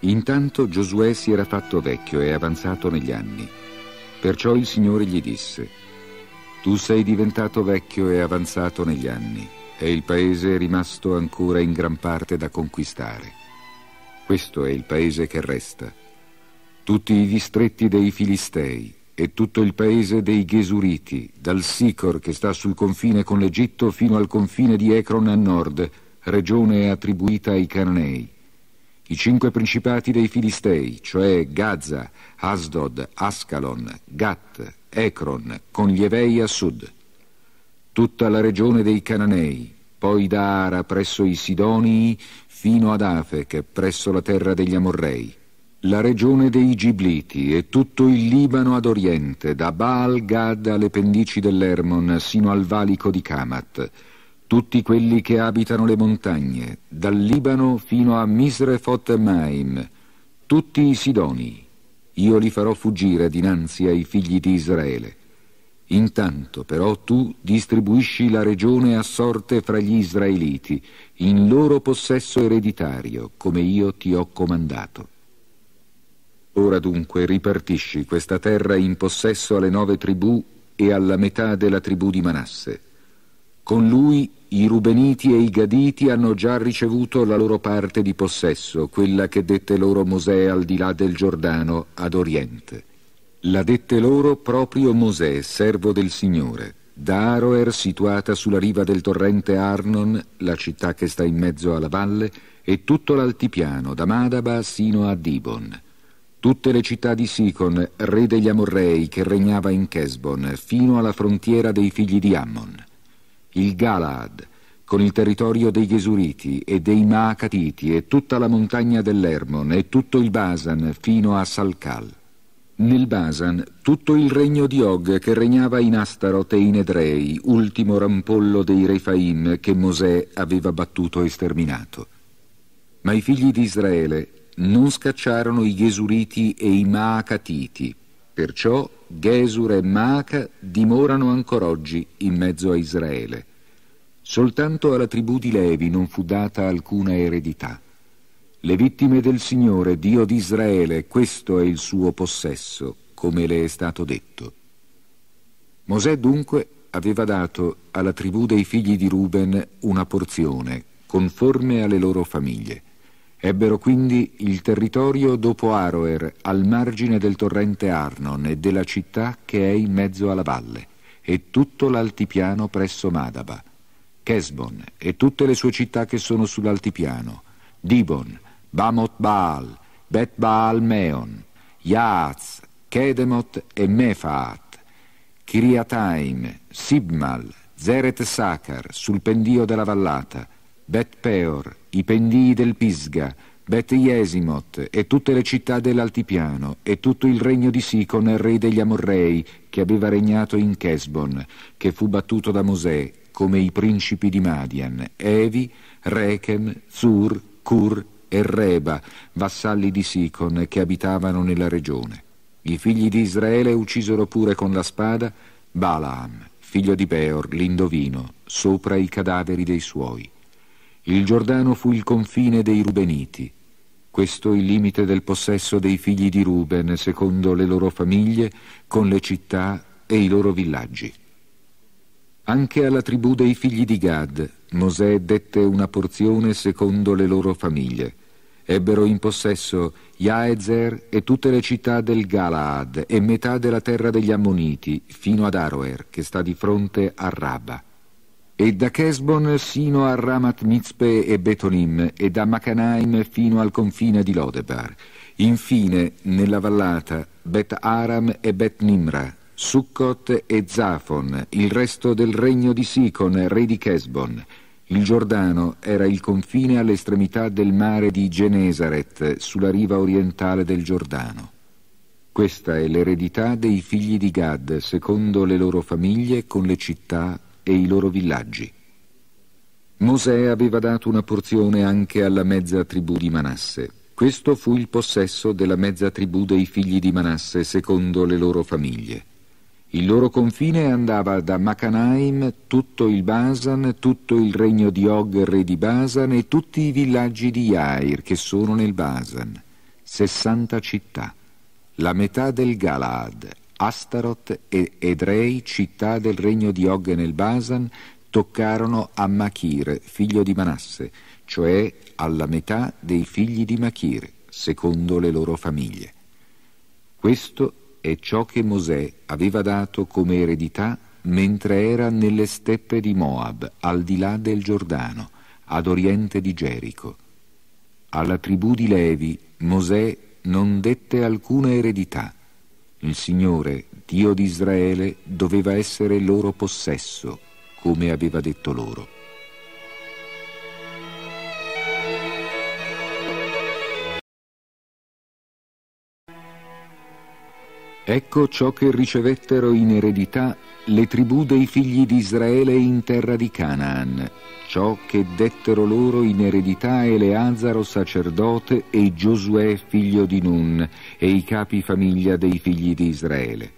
Intanto Giosuè si era fatto vecchio e avanzato negli anni. Perciò il Signore gli disse, Tu sei diventato vecchio e avanzato negli anni, e il paese è rimasto ancora in gran parte da conquistare. Questo è il paese che resta. Tutti i distretti dei Filistei e tutto il paese dei Gesuriti, dal Sicor che sta sul confine con l'Egitto fino al confine di Ekron a nord, regione attribuita ai Cananei i cinque principati dei Filistei, cioè Gaza, Asdod, Ascalon, Gat, Ekron, con gli Evei a sud, tutta la regione dei Cananei, poi da Ara presso i Sidonii fino ad Afec presso la terra degli Amorrei, la regione dei Gibliti e tutto il Libano ad oriente, da Baal Gad alle pendici dell'Ermon sino al valico di Kamat, tutti quelli che abitano le montagne, dal Libano fino a Misrefot Maim, tutti i Sidoni. Io li farò fuggire dinanzi ai figli di Israele. Intanto però tu distribuisci la regione a sorte fra gli israeliti, in loro possesso ereditario, come io ti ho comandato. Ora dunque ripartisci questa terra in possesso alle nove tribù e alla metà della tribù di Manasse con lui i Rubeniti e i Gaditi hanno già ricevuto la loro parte di possesso, quella che dette loro Mosè al di là del Giordano, ad Oriente. La dette loro proprio Mosè, servo del Signore. Da Aroer, situata sulla riva del torrente Arnon, la città che sta in mezzo alla valle, e tutto l'altipiano, da Madaba sino a Dibon tutte le città di Sicon, re degli Amorrei che regnava in Chesbon, fino alla frontiera dei figli di Ammon il Galaad, con il territorio dei Gesuriti e dei Maacatiti e tutta la montagna dell'Ermon e tutto il Basan fino a Salcal. Nel Basan tutto il regno di Og che regnava in Astaroth e in Edrei, ultimo rampollo dei Refaim che Mosè aveva battuto e sterminato. Ma i figli di Israele non scacciarono i Gesuriti e i Maacatiti Perciò Gesur e Maaca dimorano ancora oggi in mezzo a Israele. Soltanto alla tribù di Levi non fu data alcuna eredità. Le vittime del Signore, Dio di Israele, questo è il suo possesso, come le è stato detto. Mosè dunque aveva dato alla tribù dei figli di Ruben una porzione, conforme alle loro famiglie. Ebbero quindi il territorio dopo Aroer, al margine del torrente Arnon e della città che è in mezzo alla valle, e tutto l'altipiano presso Madaba, Kesbon e tutte le sue città che sono sull'altipiano, Dibon, Bamot Baal, Bet Baal Meon, Yaaz, Kedemot e Mefaat, Kiriataim, Sibmal, Zeret Sakar, sul pendio della vallata, Bet Peor, i pendii del Pisga, Bet Jesimot e tutte le città dell'altipiano e tutto il regno di Sicon, re degli Amorrei, che aveva regnato in Chesbon, che fu battuto da Mosè, come i principi di Madian, Evi, Rechem, Zur, Cur e Reba, vassalli di Sicon che abitavano nella regione. I figli di Israele uccisero pure con la spada Balaam, figlio di Beor, l'indovino, sopra i cadaveri dei suoi. Il Giordano fu il confine dei Rubeniti, questo il limite del possesso dei figli di Ruben secondo le loro famiglie, con le città e i loro villaggi. Anche alla tribù dei figli di Gad Mosè dette una porzione secondo le loro famiglie. Ebbero in possesso Jaezer e tutte le città del Galaad e metà della terra degli Ammoniti, fino ad Aroer, che sta di fronte a Rabba e da Kesbon sino a Ramat Mitzpe e Betonim e da Macanaim fino al confine di Lodebar. Infine, nella vallata, Bet Aram e Bet Nimra, Succot e Zafon, il resto del regno di Sicon, re di Kesbon. Il Giordano era il confine all'estremità del mare di Genesaret, sulla riva orientale del Giordano. Questa è l'eredità dei figli di Gad, secondo le loro famiglie, con le città e i loro villaggi. Mosè aveva dato una porzione anche alla mezza tribù di Manasse. Questo fu il possesso della mezza tribù dei figli di Manasse secondo le loro famiglie. Il loro confine andava da Macanaim, tutto il Basan, tutto il regno di Og, re di Basan, e tutti i villaggi di Jair che sono nel Basan. 60 città, la metà del Galaad, Astaroth e Edrei, città del regno di Og nel Basan, toccarono a Machir, figlio di Manasse, cioè alla metà dei figli di Machir, secondo le loro famiglie. Questo è ciò che Mosè aveva dato come eredità mentre era nelle steppe di Moab, al di là del Giordano, ad oriente di Gerico. Alla tribù di Levi Mosè non dette alcuna eredità, il Signore, Dio di Israele, doveva essere loro possesso, come aveva detto loro. Ecco ciò che ricevettero in eredità le tribù dei figli di Israele in terra di Canaan, ciò che dettero loro in eredità Eleazaro sacerdote e Giosuè figlio di Nun e i capi famiglia dei figli di Israele.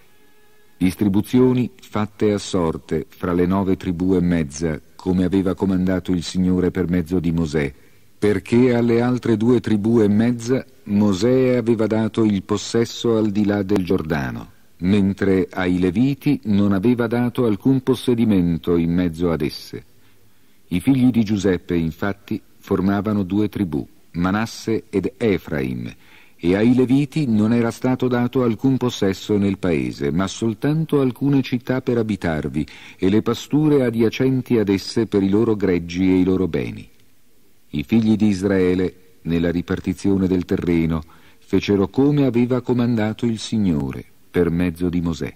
Distribuzioni fatte a sorte fra le nove tribù e mezza, come aveva comandato il Signore per mezzo di Mosè, perché alle altre due tribù e mezza Mosè aveva dato il possesso al di là del Giordano, mentre ai Leviti non aveva dato alcun possedimento in mezzo ad esse. I figli di Giuseppe, infatti, formavano due tribù, Manasse ed Efraim, e ai Leviti non era stato dato alcun possesso nel paese, ma soltanto alcune città per abitarvi e le pasture adiacenti ad esse per i loro greggi e i loro beni. I figli di Israele, nella ripartizione del terreno, fecero come aveva comandato il Signore per mezzo di Mosè.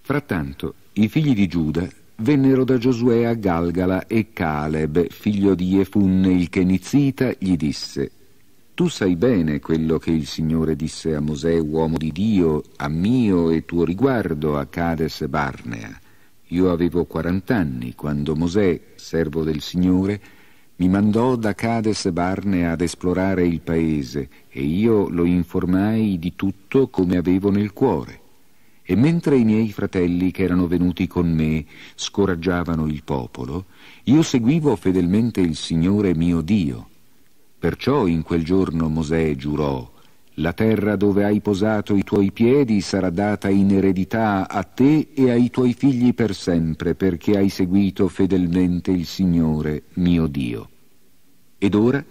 Frattanto, i figli di Giuda vennero da Giosuè a Galgala e Caleb, figlio di Efunne il Kenizzita, gli disse Tu sai bene quello che il Signore disse a Mosè, uomo di Dio, a mio e tuo riguardo a Cades Barnea. Io avevo quarant'anni quando Mosè, servo del Signore, mi mandò da Cades Barne ad esplorare il paese e io lo informai di tutto come avevo nel cuore. E mentre i miei fratelli che erano venuti con me scoraggiavano il popolo, io seguivo fedelmente il Signore mio Dio. Perciò in quel giorno Mosè giurò, la terra dove hai posato i tuoi piedi sarà data in eredità a te e ai tuoi figli per sempre, perché hai seguito fedelmente il Signore mio Dio. Ed ora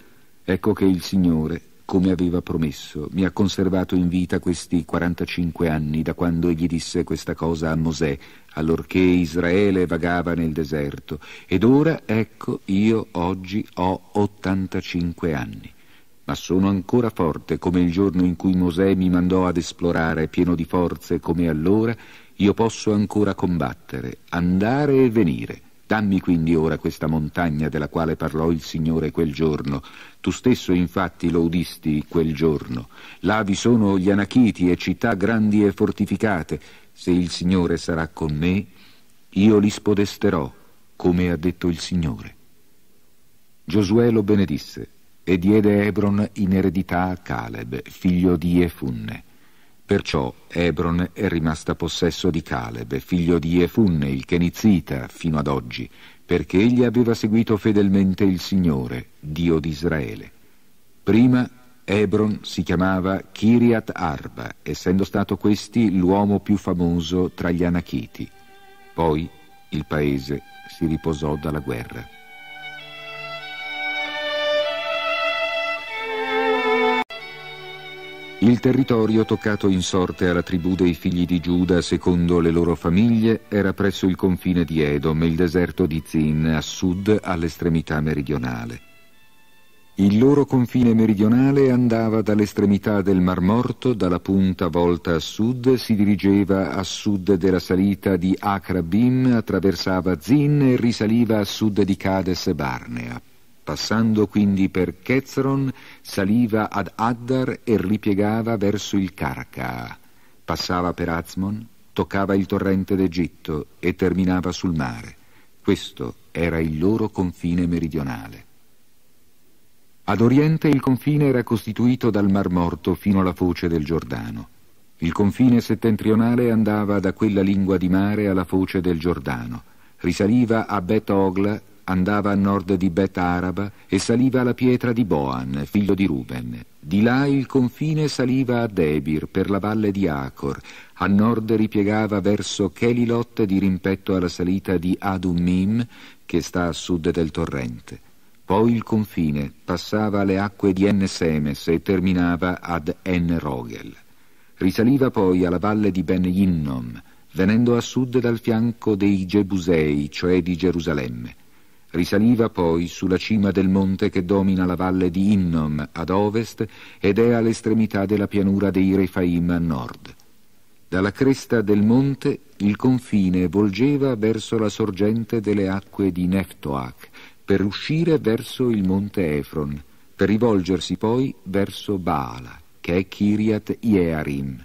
ecco che il Signore, come aveva promesso, mi ha conservato in vita questi 45 anni da quando egli disse questa cosa a Mosè, allorché Israele vagava nel deserto. Ed ora ecco io oggi ho 85 anni ma sono ancora forte come il giorno in cui Mosè mi mandò ad esplorare, pieno di forze come allora, io posso ancora combattere, andare e venire. Dammi quindi ora questa montagna della quale parlò il Signore quel giorno. Tu stesso infatti lo udisti quel giorno. Là vi sono gli Anachiti e città grandi e fortificate. Se il Signore sarà con me, io li spodesterò, come ha detto il Signore. Giosuè lo benedisse e diede Ebron in eredità a Caleb, figlio di Efunne. Perciò Ebron è rimasta possesso di Caleb, figlio di Efunne, il Kenizzita, fino ad oggi, perché egli aveva seguito fedelmente il Signore, Dio di Israele. Prima Ebron si chiamava Kiriat Arba, essendo stato questi l'uomo più famoso tra gli Anachiti. Poi il paese si riposò dalla guerra. Il territorio toccato in sorte alla tribù dei figli di Giuda secondo le loro famiglie era presso il confine di Edom e il deserto di Zin a sud all'estremità meridionale. Il loro confine meridionale andava dall'estremità del Mar Morto, dalla punta volta a sud, si dirigeva a sud della salita di Akrabim, attraversava Zin e risaliva a sud di Cades e Barnea. Passando quindi per Chezron, saliva ad Addar e ripiegava verso il Carca. Passava per Azmon, toccava il torrente d'Egitto e terminava sul mare. Questo era il loro confine meridionale. Ad oriente il confine era costituito dal Mar Morto fino alla foce del Giordano. Il confine settentrionale andava da quella lingua di mare alla foce del Giordano, risaliva a Bet Ogla andava a nord di Bet Araba e saliva alla pietra di Boan, figlio di Ruben. Di là il confine saliva a Debir per la valle di Acor, a nord ripiegava verso Kelilot di rimpetto alla salita di Adumim, che sta a sud del torrente. Poi il confine passava alle acque di En-Semes e terminava ad En-Rogel. Risaliva poi alla valle di Ben-Yinnom, venendo a sud dal fianco dei Gebusei, cioè di Gerusalemme. Risaliva poi sulla cima del monte che domina la valle di Innom ad ovest ed è all'estremità della pianura dei Refaim a nord. Dalla cresta del monte il confine volgeva verso la sorgente delle acque di Neftoac per uscire verso il monte Efron, per rivolgersi poi verso Baala, che è Kiriat Yearim.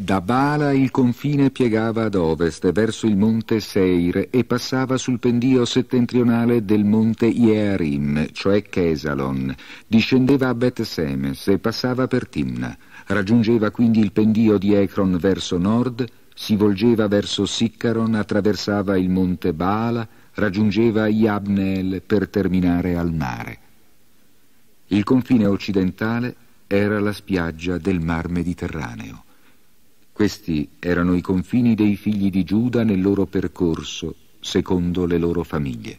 Da Bala il confine piegava ad ovest verso il monte Seir e passava sul pendio settentrionale del monte Iearim, cioè Kesalon. discendeva a Bet Semes e passava per Timna, raggiungeva quindi il pendio di Ekron verso nord, si volgeva verso Siccaron, attraversava il monte Bala, raggiungeva Iabneel per terminare al mare. Il confine occidentale era la spiaggia del Mar Mediterraneo. Questi erano i confini dei figli di Giuda nel loro percorso, secondo le loro famiglie.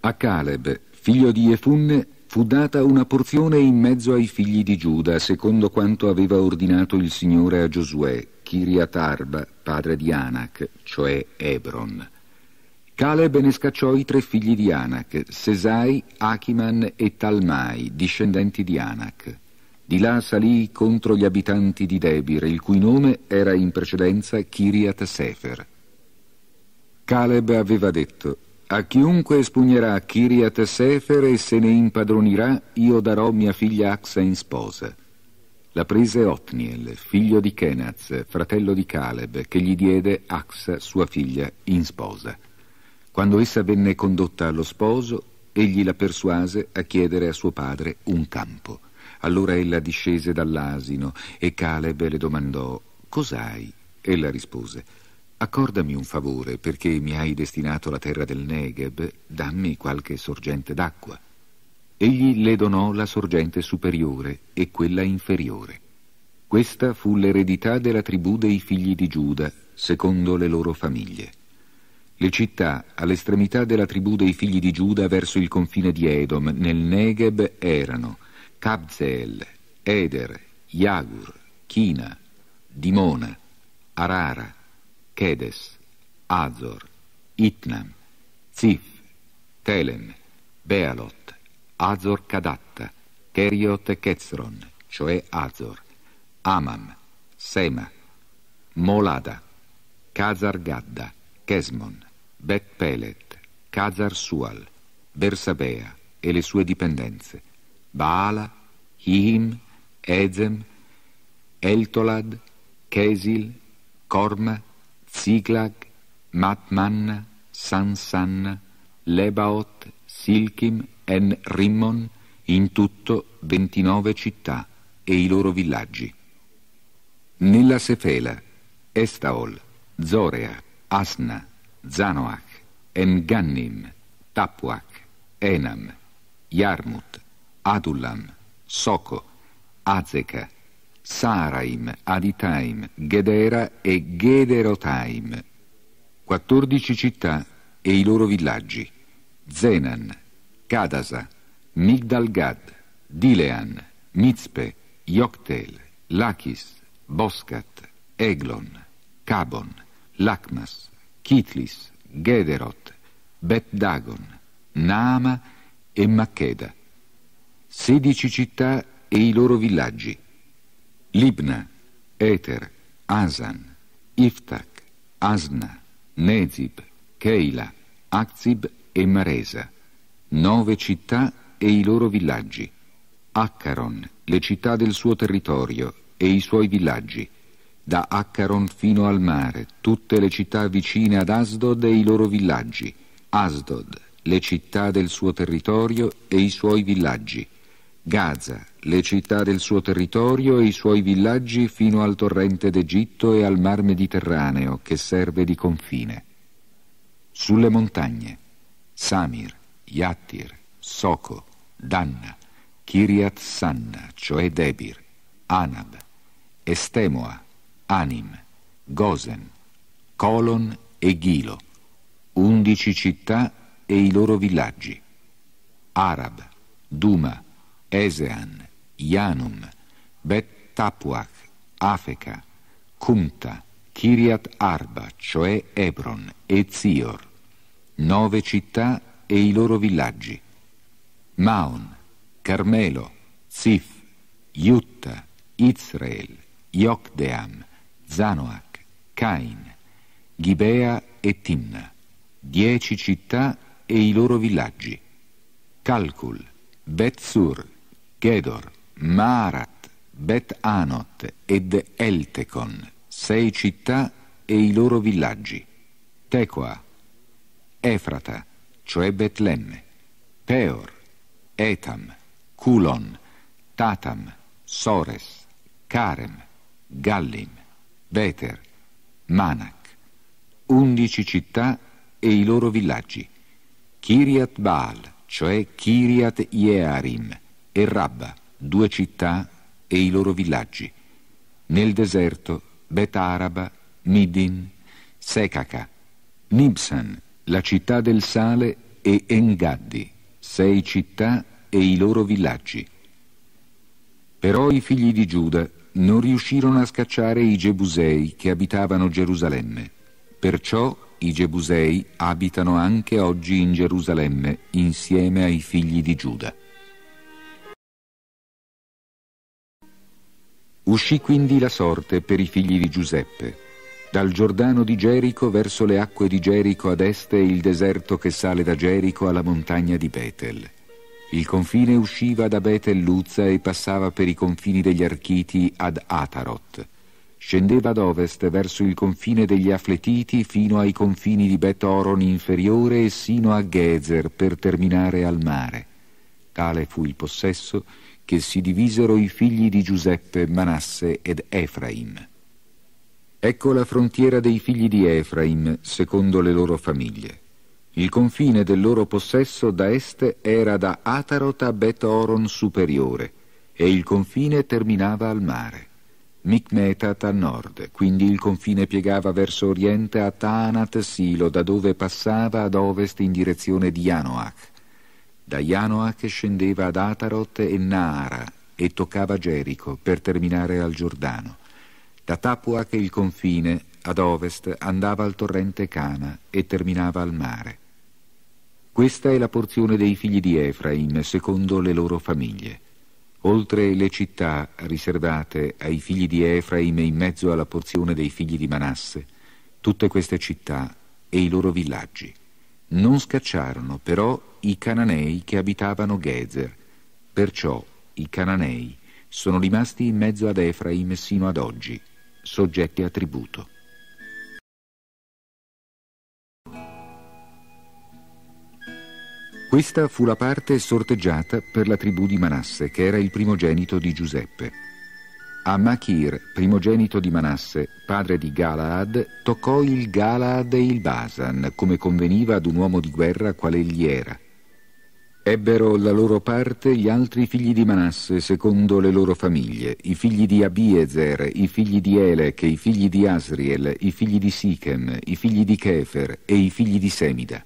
A Caleb, figlio di Efunne, fu data una porzione in mezzo ai figli di Giuda, secondo quanto aveva ordinato il Signore a Giosuè, Kiriat Arba, padre di Anak, cioè Hebron. Caleb ne scacciò i tre figli di Anak, Sesai, Achiman e Talmai, discendenti di Anak. Di là salì contro gli abitanti di Debir, il cui nome era in precedenza Kiriat Sefer. Caleb aveva detto a chiunque spugnerà Kiriat Sefer e se ne impadronirà, io darò mia figlia Axa in sposa. La prese Otniel, figlio di Kenaz, fratello di Caleb, che gli diede Axa, sua figlia, in sposa. Quando essa venne condotta allo sposo, egli la persuase a chiedere a suo padre un campo. Allora ella discese dall'asino e Caleb le domandò Cos'hai? Ella rispose Accordami un favore perché mi hai destinato la terra del Negeb, dammi qualche sorgente d'acqua. Egli le donò la sorgente superiore e quella inferiore. Questa fu l'eredità della tribù dei figli di Giuda, secondo le loro famiglie. Le città all'estremità della tribù dei figli di Giuda verso il confine di Edom, nel Negeb, erano Kabzeel, Eder, Yagur, Kina, Dimona, Arara, Kedes, Azor, Itnam, Zif, Telem, Bealot, Azor Kadatta, Keriot e Ketzron, cioè Azor, Amam, Sema, Molada, Kazar Gadda, Kesmon, Bet Pelet, Kazar Sual, Bersabea e le sue dipendenze, Baala, Ihim, Ezem, Eltolad, Kesil, Corma, Ziglag, Matman, Sansanna, Lebaot, Silchim e Rimmon, in tutto 29 città e i loro villaggi. Nella Sefela, Estaol, Zorea, Asna, Zanoach, Enganim, Tapuach, Enam, Yarmut, Adullam, Soco, Azeca, Saraim, Aditaim, Gedera e Gederotaim, 14 città e i loro villaggi, Zenan, Kadasa, Migdalgad, Dilean, Mizpe, Yoktel, Lachis, Boscat, Eglon, Cabon, Lacmas, Kitlis, Gederot, Bet Dagon, Naama e Makeda sedici città e i loro villaggi, Libna, Eter, Asan, Iftak, Asna, Nezib, Keila, Akzib e Maresa, nove città e i loro villaggi, Accaron, le città del suo territorio e i suoi villaggi, da Accaron fino al mare, tutte le città vicine ad Asdod e i loro villaggi, Asdod, le città del suo territorio e i suoi villaggi, Gaza, le città del suo territorio e i suoi villaggi fino al torrente d'Egitto e al mar Mediterraneo che serve di confine. Sulle montagne, Samir, Yattir, Soko, Danna, Kiriat Sanna, cioè Debir, Anab, Estemoa, Anim, Gozen, Colon e Gilo, undici città e i loro villaggi. Arab, Duma, Esean, Janum, Bet Tapuach, Afeca, Cunta, Kiriat Arba, cioè Hebron, e Zior, nove città e i loro villaggi, Maon, Carmelo, Zif, Jutta, Israel, Jokdeam, Zanoac, Cain, Gibea e Timna, dieci città e i loro villaggi, Calcul, Betzur, Gedor, Maarat, Bet Anot ed Eltecon, sei città e i loro villaggi, Tecoa, Efrata, cioè Betlemme, Peor, Etam, Culon, Tatam, Sores, Karem, Gallim, Beter, Manak, undici città e i loro villaggi, Kiriat Baal, cioè Kiriat Yearim, e Rabba, due città e i loro villaggi. Nel deserto, Bet Araba, Midin, Secaca, Nibsan, la città del sale e Engaddi, sei città e i loro villaggi. Però i figli di Giuda non riuscirono a scacciare i Gebusei che abitavano Gerusalemme. Perciò i Gebusei abitano anche oggi in Gerusalemme insieme ai figli di Giuda. Uscì quindi la sorte per i figli di Giuseppe. Dal Giordano di Gerico verso le acque di Gerico ad est e il deserto che sale da Gerico alla montagna di Betel. Il confine usciva da Betel Luzza e passava per i confini degli Architi ad Atarot. Scendeva ad ovest verso il confine degli Afletiti fino ai confini di Bet Oron inferiore e sino a Gezer per terminare al mare. Tale fu il possesso che si divisero i figli di Giuseppe, Manasse ed Efraim. Ecco la frontiera dei figli di Efraim, secondo le loro famiglie. Il confine del loro possesso da est era da Atarot a Bet Oron superiore e il confine terminava al mare. Micmetat a nord, quindi il confine piegava verso oriente a Taanat Silo, da dove passava ad ovest in direzione di Anoach. Da Ianoach scendeva ad Atarot e Naara e toccava Gerico per terminare al Giordano. Da Tapuach il confine, ad ovest, andava al torrente Cana e terminava al mare. Questa è la porzione dei figli di Efraim secondo le loro famiglie. Oltre le città riservate ai figli di Efraim in mezzo alla porzione dei figli di Manasse, tutte queste città e i loro villaggi. Non scacciarono però i cananei che abitavano Gezer, perciò i cananei sono rimasti in mezzo ad Efraim sino ad oggi, soggetti a tributo. Questa fu la parte sorteggiata per la tribù di Manasse, che era il primogenito di Giuseppe. A Machir, primogenito di Manasse, padre di Galaad, toccò il Galaad e il Basan, come conveniva ad un uomo di guerra quale egli era. Ebbero la loro parte gli altri figli di Manasse secondo le loro famiglie, i figli di Abiezer, i figli di Elech, i figli di Asriel, i figli di Sichem, i figli di Kefer e i figli di Semida.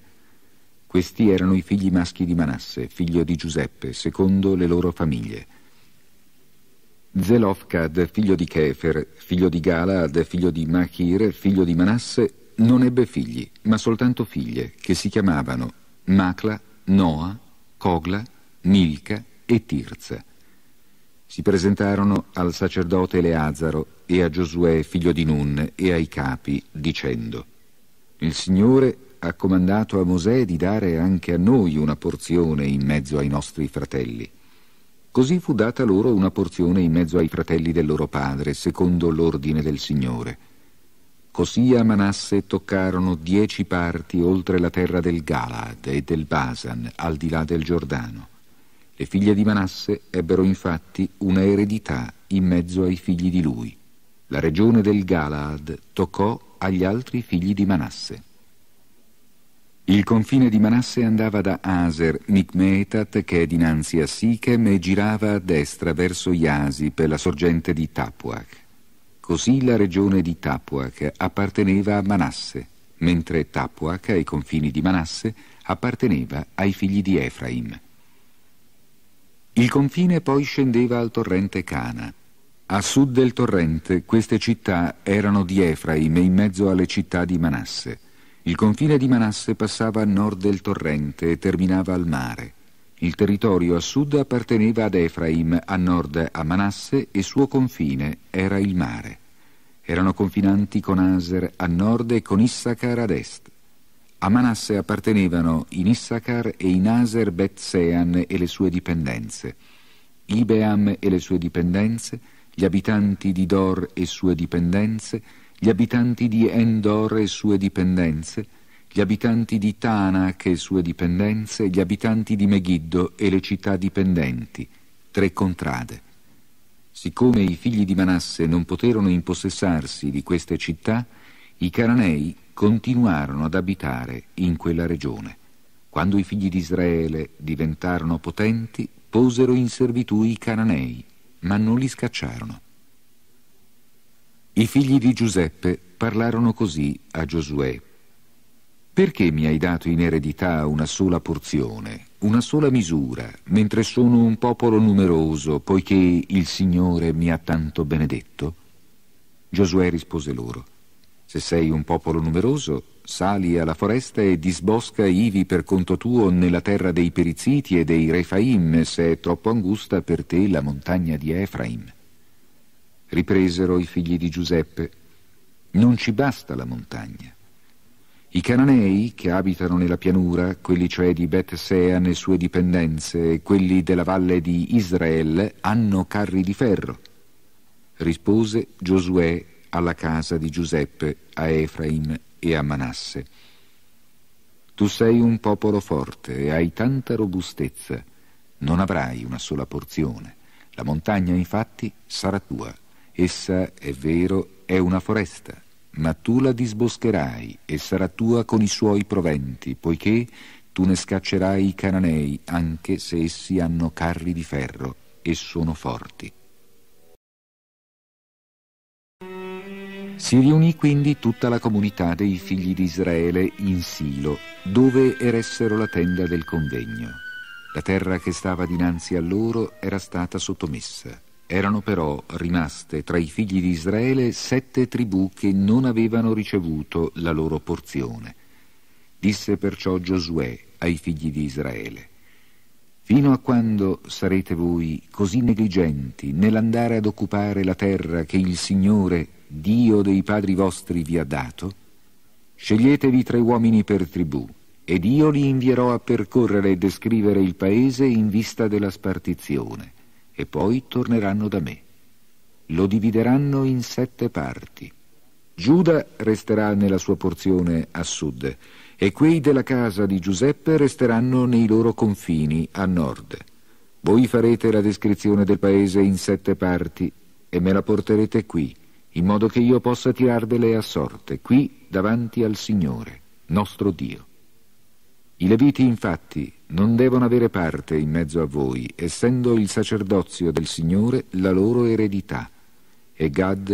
Questi erano i figli maschi di Manasse, figlio di Giuseppe, secondo le loro famiglie. Zelofkad, figlio di Kefer, figlio di Galaad, figlio di Machir, figlio di Manasse, non ebbe figli, ma soltanto figlie, che si chiamavano Macla, Noa, Cogla, Milca e Tirza. Si presentarono al sacerdote Eleazaro e a Giosuè, figlio di Nun, e ai capi, dicendo «Il Signore ha comandato a Mosè di dare anche a noi una porzione in mezzo ai nostri fratelli». Così fu data loro una porzione in mezzo ai fratelli del loro padre, secondo l'ordine del Signore. Così a Manasse toccarono dieci parti oltre la terra del Galad e del Basan, al di là del Giordano. Le figlie di Manasse ebbero infatti una eredità in mezzo ai figli di lui. La regione del Galaad toccò agli altri figli di Manasse. Il confine di Manasse andava da Aser, Micmetat, che è dinanzi a Sichem, e girava a destra verso Iasi per la sorgente di Tapuac. Così la regione di Tapuac apparteneva a Manasse, mentre Tapuac, ai confini di Manasse, apparteneva ai figli di Efraim. Il confine poi scendeva al torrente Cana. A sud del torrente queste città erano di Efraim in mezzo alle città di Manasse. Il confine di Manasse passava a nord del torrente e terminava al mare. Il territorio a sud apparteneva ad Efraim, a nord a Manasse e suo confine era il mare. Erano confinanti con Aser a nord e con Issachar ad est. A Manasse appartenevano in Issachar e in Aser Betsean e le sue dipendenze, Ibeam e le sue dipendenze, gli abitanti di Dor e sue dipendenze, gli abitanti di Endor e sue dipendenze, gli abitanti di Tanak e sue dipendenze, gli abitanti di Megiddo e le città dipendenti, tre contrade. Siccome i figli di Manasse non poterono impossessarsi di queste città, i Cananei continuarono ad abitare in quella regione. Quando i figli di Israele diventarono potenti, posero in servitù i Cananei, ma non li scacciarono. I figli di Giuseppe parlarono così a Giosuè. Perché mi hai dato in eredità una sola porzione, una sola misura, mentre sono un popolo numeroso, poiché il Signore mi ha tanto benedetto? Giosuè rispose loro, se sei un popolo numeroso, sali alla foresta e disbosca ivi per conto tuo nella terra dei Periziti e dei Refaim, se è troppo angusta per te la montagna di Efraim. Ripresero i figli di Giuseppe, non ci basta la montagna. I cananei che abitano nella pianura, quelli cioè di Bet Sean e sue dipendenze, e quelli della valle di Israele, hanno carri di ferro. Rispose Giosuè alla casa di Giuseppe, a Efraim e a Manasse. Tu sei un popolo forte e hai tanta robustezza, non avrai una sola porzione. La montagna infatti sarà tua Essa, è vero, è una foresta, ma tu la disboscherai e sarà tua con i suoi proventi, poiché tu ne scaccerai i cananei, anche se essi hanno carri di ferro e sono forti. Si riunì quindi tutta la comunità dei figli di Israele in Silo, dove eressero la tenda del convegno. La terra che stava dinanzi a loro era stata sottomessa. Erano però rimaste tra i figli di Israele sette tribù che non avevano ricevuto la loro porzione. Disse perciò Giosuè ai figli di Israele, Fino a quando sarete voi così negligenti nell'andare ad occupare la terra che il Signore, Dio dei padri vostri, vi ha dato? Sceglietevi tre uomini per tribù, ed io li invierò a percorrere e descrivere il paese in vista della spartizione e poi torneranno da me. Lo divideranno in sette parti. Giuda resterà nella sua porzione a sud e quei della casa di Giuseppe resteranno nei loro confini a nord. Voi farete la descrizione del paese in sette parti e me la porterete qui, in modo che io possa tirarvele a sorte, qui davanti al Signore, nostro Dio. I Leviti, infatti, non devono avere parte in mezzo a voi, essendo il sacerdozio del Signore la loro eredità. E Gad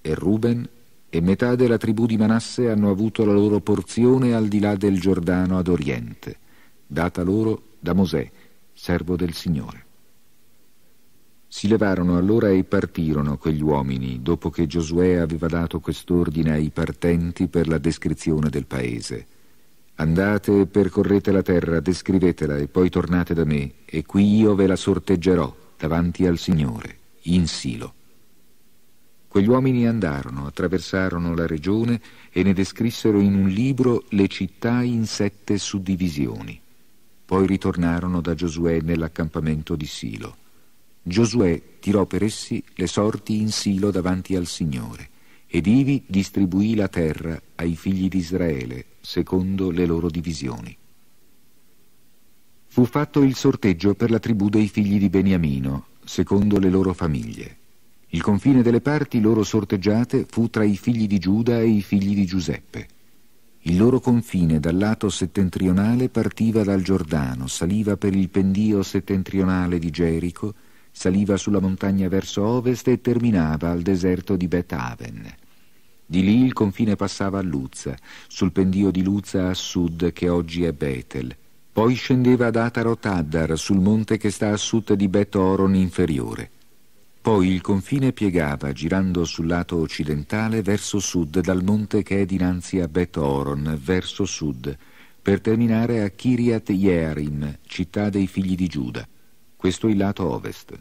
e Ruben e metà della tribù di Manasse hanno avuto la loro porzione al di là del Giordano ad oriente, data loro da Mosè, servo del Signore. Si levarono allora e partirono quegli uomini, dopo che Giosuè aveva dato quest'ordine ai partenti per la descrizione del paese. Andate e percorrete la terra, descrivetela e poi tornate da me, e qui io ve la sorteggerò davanti al Signore, in Silo. Quegli uomini andarono, attraversarono la regione e ne descrissero in un libro le città in sette suddivisioni. Poi ritornarono da Giosuè nell'accampamento di Silo. Giosuè tirò per essi le sorti in Silo davanti al Signore, ed ivi distribuì la terra ai figli di Israele, secondo le loro divisioni. Fu fatto il sorteggio per la tribù dei figli di Beniamino, secondo le loro famiglie. Il confine delle parti loro sorteggiate fu tra i figli di Giuda e i figli di Giuseppe. Il loro confine dal lato settentrionale partiva dal Giordano, saliva per il pendio settentrionale di Gerico, saliva sulla montagna verso ovest e terminava al deserto di Bet Aven. Di lì il confine passava a Luzza, sul pendio di Luzza a sud che oggi è Betel. Poi scendeva ad Ataro-Taddar, sul monte che sta a sud di Bet Oron inferiore. Poi il confine piegava, girando sul lato occidentale, verso sud, dal monte che è dinanzi a Bet Oron, verso sud, per terminare a Kiriat Yearim, città dei figli di Giuda. Questo è il lato ovest.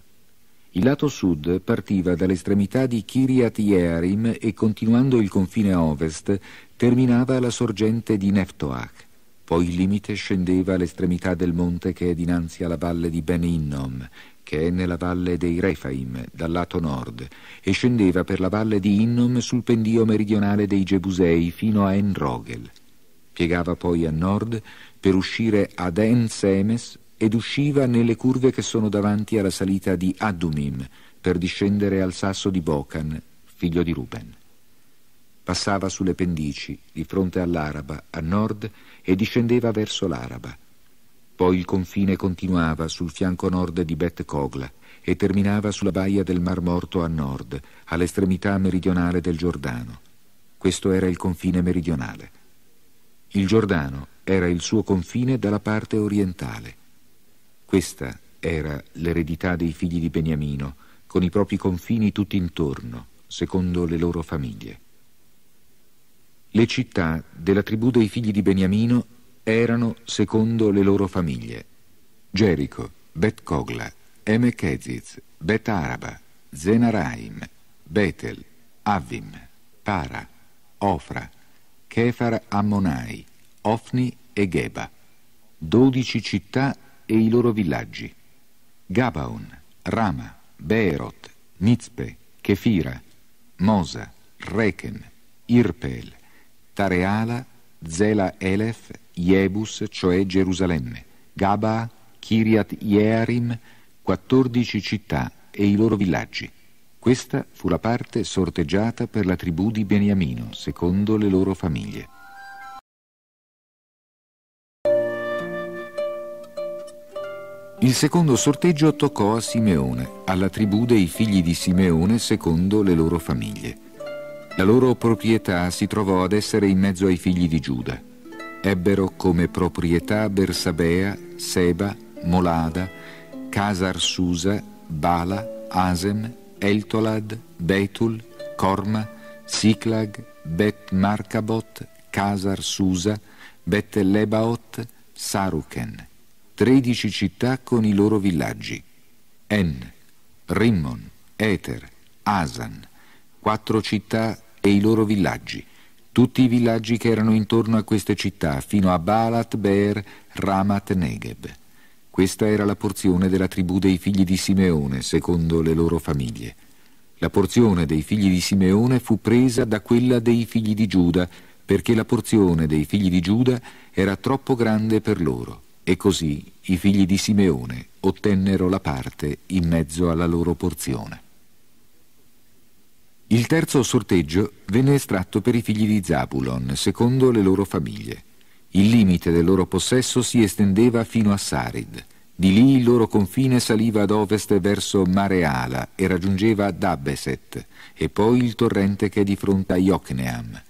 Il lato sud partiva dall'estremità di Kiryat Yearim e continuando il confine ovest terminava alla sorgente di Neftoach. Poi il limite scendeva all'estremità del monte che è dinanzi alla valle di Ben Innom, che è nella valle dei Refaim, dal lato nord, e scendeva per la valle di Innom sul pendio meridionale dei Jebusei fino a En Enrogel. Piegava poi a nord per uscire ad En Semes ed usciva nelle curve che sono davanti alla salita di Adumim per discendere al sasso di Bocan, figlio di Ruben. Passava sulle pendici, di fronte all'Araba, a nord, e discendeva verso l'Araba. Poi il confine continuava sul fianco nord di Bet Kogla e terminava sulla baia del Mar Morto a nord, all'estremità meridionale del Giordano. Questo era il confine meridionale. Il Giordano era il suo confine dalla parte orientale. Questa era l'eredità dei figli di Beniamino, con i propri confini tutti intorno, secondo le loro famiglie. Le città della tribù dei figli di Beniamino erano secondo le loro famiglie. Gerico, Bet Cogla, Emekeziz, Bet Araba, Zenaraim, Betel, Avim, Para, Ofra, Kefar Ammonai, Ofni e Geba. Dodici città e i loro villaggi. Gabaon, Rama, Beerot, Nizpe, Kefira, Mosa, Rechen, Irpel, Tareala, Zela Elef, Jebus, cioè Gerusalemme, Gaba, Kiriat Yearim, 14 città e i loro villaggi. Questa fu la parte sorteggiata per la tribù di Beniamino, secondo le loro famiglie. Il secondo sorteggio toccò a Simeone, alla tribù dei figli di Simeone secondo le loro famiglie. La loro proprietà si trovò ad essere in mezzo ai figli di Giuda. Ebbero come proprietà Bersabea, Seba, Molada, Casar Susa, Bala, Asem, Eltolad, Betul, Corma, Siklag, Bet Markabot, Casar Susa, Bet Lebaot, Saruken. 13 città con i loro villaggi, En, Rimmon, Eter, Asan, quattro città e i loro villaggi, tutti i villaggi che erano intorno a queste città, fino a Balat, Beer, Ramat, Negeb. Questa era la porzione della tribù dei figli di Simeone, secondo le loro famiglie. La porzione dei figli di Simeone fu presa da quella dei figli di Giuda, perché la porzione dei figli di Giuda era troppo grande per loro. E così i figli di Simeone ottennero la parte in mezzo alla loro porzione. Il terzo sorteggio venne estratto per i figli di Zabulon, secondo le loro famiglie. Il limite del loro possesso si estendeva fino a Sarid. Di lì il loro confine saliva ad ovest verso Mareala e raggiungeva Dabeset e poi il torrente che è di fronte a Iocneam.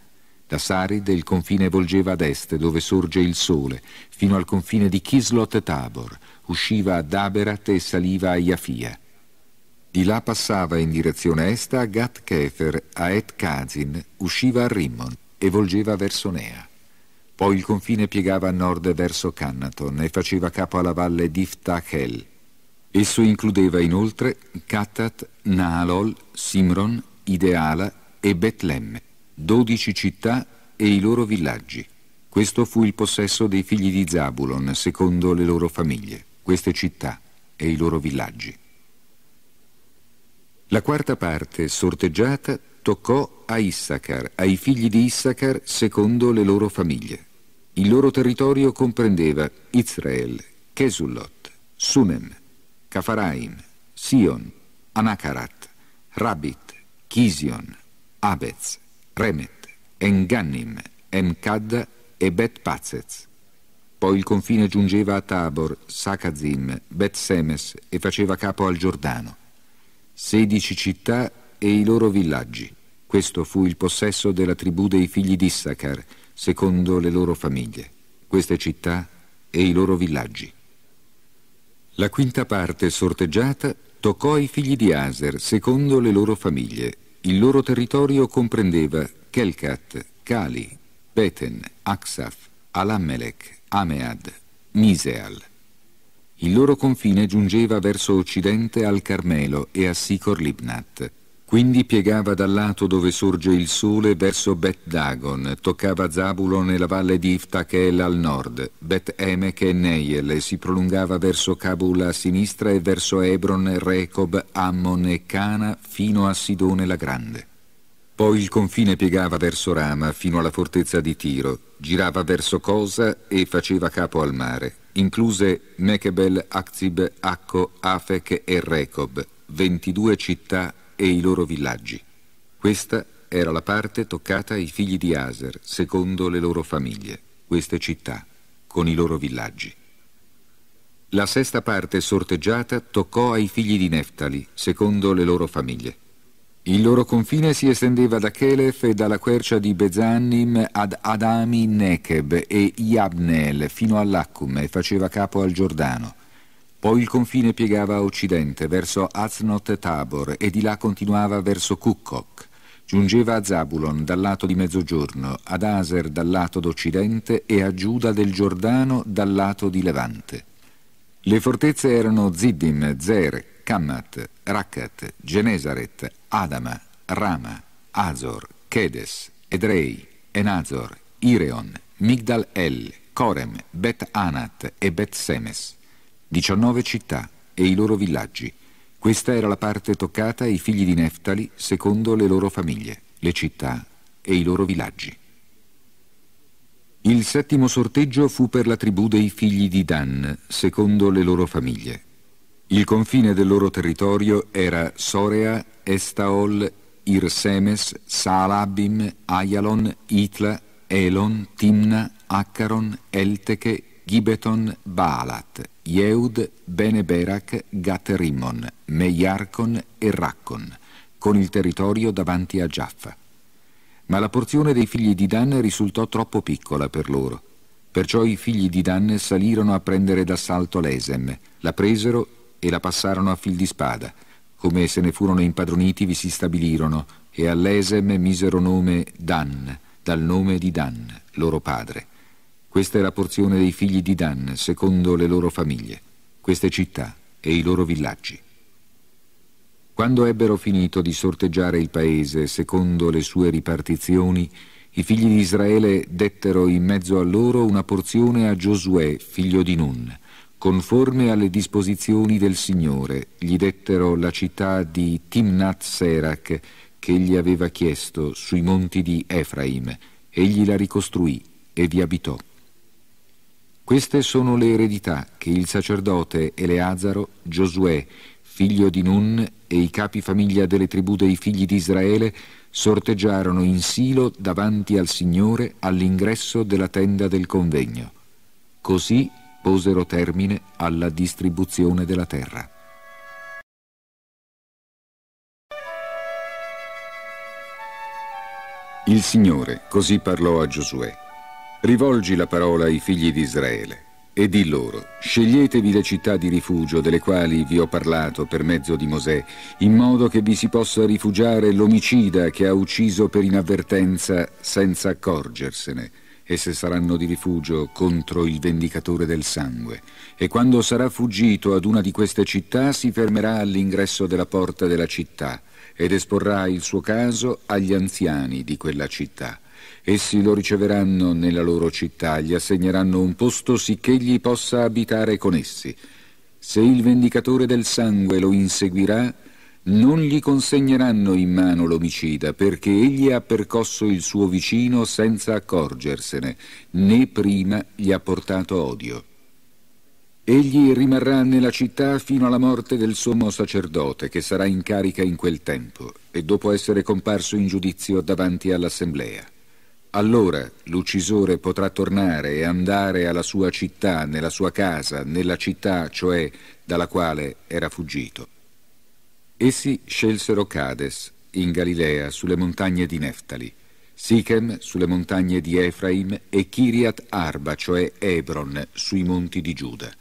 Da Saride il confine volgeva ad est, dove sorge il sole, fino al confine di Kislot Tabor, usciva ad Aberat e saliva a Iafia. Di là passava in direzione est a Gat Kefer, a Et Kazin, usciva a Rimmon e volgeva verso Nea. Poi il confine piegava a nord verso Cannaton e faceva capo alla valle di Ftachel. Esso includeva inoltre Katat, Naalol, Simron, Ideala e Betlemme. 12 città e i loro villaggi. Questo fu il possesso dei figli di Zabulon, secondo le loro famiglie, queste città e i loro villaggi. La quarta parte, sorteggiata, toccò a Issachar, ai figli di Issachar, secondo le loro famiglie. Il loro territorio comprendeva Israel, Kesulot, Sunem, Kafaraim, Sion, Anakarat, Rabit, Kision, Abez. Remet, Enganim, Enkad e Bet Pazetz. Poi il confine giungeva a Tabor, Sakazim, Bet Semes e faceva capo al Giordano. Sedici città e i loro villaggi. Questo fu il possesso della tribù dei figli di Issachar, secondo le loro famiglie, queste città e i loro villaggi. La quinta parte sorteggiata toccò ai figli di Aser, secondo le loro famiglie, il loro territorio comprendeva Kelkat, Kali, Beten, Aksaf, Alamelech, Amead, Miseal. Il loro confine giungeva verso occidente al Carmelo e a Sikor Libnat. Quindi piegava dal lato dove sorge il sole verso Bet Dagon, toccava Zabulon e la valle di Iftakel al nord, Bet Emek e Neiel e si prolungava verso Kabul a sinistra e verso Hebron, Rekob, Ammon e Cana fino a Sidone la Grande. Poi il confine piegava verso Rama fino alla fortezza di Tiro, girava verso Cosa e faceva capo al mare, incluse Mekebel, Akzib, Akko, Afek e Rekob, 22 città e i loro villaggi. Questa era la parte toccata ai figli di Aser, secondo le loro famiglie, queste città, con i loro villaggi. La sesta parte sorteggiata toccò ai figli di Neftali, secondo le loro famiglie. Il loro confine si estendeva da Chelef e dalla quercia di Bezanim ad Adami Nekeb e Iabneel fino all'Accum e faceva capo al Giordano. Poi il confine piegava a occidente, verso Aznot Tabor, e di là continuava verso Kukkok. Giungeva a Zabulon dal lato di mezzogiorno, ad Aser dal lato d'occidente e a Giuda del Giordano dal lato di levante. Le fortezze erano Ziddim, Zer, Kammat, Rakkat, Genesaret, Adama, Rama, Azor, Kedes, Edrei, Enazor, Ireon, Migdal El, Korem, Bet Anat e Bet Semes. 19 città e i loro villaggi. Questa era la parte toccata ai figli di Neftali secondo le loro famiglie, le città e i loro villaggi. Il settimo sorteggio fu per la tribù dei figli di Dan, secondo le loro famiglie. Il confine del loro territorio era Sorea, Estaol, Irsemes, Saalabim, Ayalon, Itla, Elon, Timna, Accaron, Elteche, Gibeton Baalat, Yeud Beneberak, Gat-Rimmon, Meiarcon e Raccon, con il territorio davanti a Jaffa. Ma la porzione dei figli di Dan risultò troppo piccola per loro. Perciò i figli di Dan salirono a prendere d'assalto l'Esem, la presero e la passarono a fil di spada. Come se ne furono impadroniti vi si stabilirono e all'Esem misero nome Dan, dal nome di Dan, loro padre. Questa è la porzione dei figli di Dan, secondo le loro famiglie, queste città e i loro villaggi. Quando ebbero finito di sorteggiare il paese secondo le sue ripartizioni, i figli di Israele dettero in mezzo a loro una porzione a Giosuè, figlio di Nun, conforme alle disposizioni del Signore, gli dettero la città di Timnat Serach, che egli aveva chiesto sui monti di Efraim, egli la ricostruì e vi abitò. Queste sono le eredità che il sacerdote Eleazaro, Giosuè, figlio di Nun e i capi famiglia delle tribù dei figli di Israele sorteggiarono in silo davanti al Signore all'ingresso della tenda del convegno. Così posero termine alla distribuzione della terra. Il Signore così parlò a Giosuè Rivolgi la parola ai figli di Israele e di loro, sceglietevi le città di rifugio delle quali vi ho parlato per mezzo di Mosè, in modo che vi si possa rifugiare l'omicida che ha ucciso per inavvertenza senza accorgersene, e se saranno di rifugio contro il vendicatore del sangue, e quando sarà fuggito ad una di queste città si fermerà all'ingresso della porta della città ed esporrà il suo caso agli anziani di quella città Essi lo riceveranno nella loro città, gli assegneranno un posto sicché egli possa abitare con essi. Se il vendicatore del sangue lo inseguirà, non gli consegneranno in mano l'omicida, perché egli ha percosso il suo vicino senza accorgersene, né prima gli ha portato odio. Egli rimarrà nella città fino alla morte del sommo sacerdote, che sarà in carica in quel tempo, e dopo essere comparso in giudizio davanti all'assemblea. Allora l'uccisore potrà tornare e andare alla sua città, nella sua casa, nella città, cioè dalla quale era fuggito. Essi scelsero Cades, in Galilea, sulle montagne di Neftali, Sichem, sulle montagne di Efraim, e Kiriat Arba, cioè Hebron, sui monti di Giuda.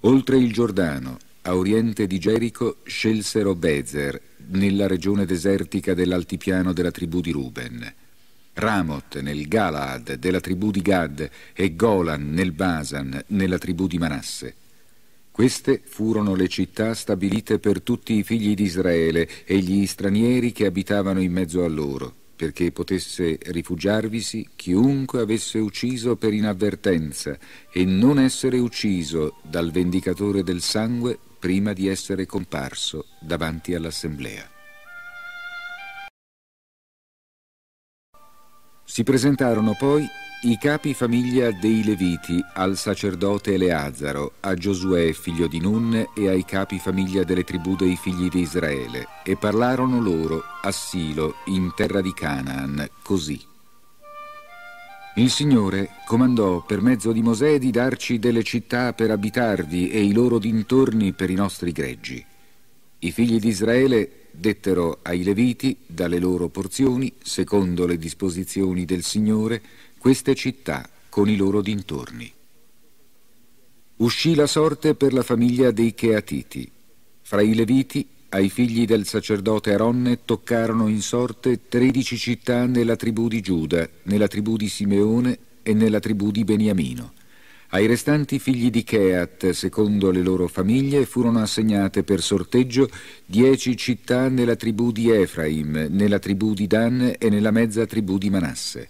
Oltre il Giordano, a oriente di Gerico, scelsero Bezer, nella regione desertica dell'altipiano della tribù di Ruben. Ramoth nel Galaad della tribù di Gad e Golan nel Basan nella tribù di Manasse. Queste furono le città stabilite per tutti i figli di Israele e gli stranieri che abitavano in mezzo a loro, perché potesse rifugiarvisi chiunque avesse ucciso per inavvertenza e non essere ucciso dal vendicatore del sangue prima di essere comparso davanti all'assemblea. Si presentarono poi i capi famiglia dei Leviti al sacerdote Eleazaro, a Giosuè figlio di Nun e ai capi famiglia delle tribù dei figli di Israele e parlarono loro a Silo in terra di Canaan così. Il Signore comandò per mezzo di Mosè di darci delle città per abitarvi e i loro dintorni per i nostri greggi. I figli di Israele dettero ai Leviti, dalle loro porzioni, secondo le disposizioni del Signore, queste città con i loro dintorni. Uscì la sorte per la famiglia dei Cheatiti. Fra i Leviti, ai figli del sacerdote Aronne toccarono in sorte tredici città nella tribù di Giuda, nella tribù di Simeone e nella tribù di Beniamino. Ai restanti figli di Keat, secondo le loro famiglie, furono assegnate per sorteggio dieci città nella tribù di Efraim, nella tribù di Dan e nella mezza tribù di Manasse.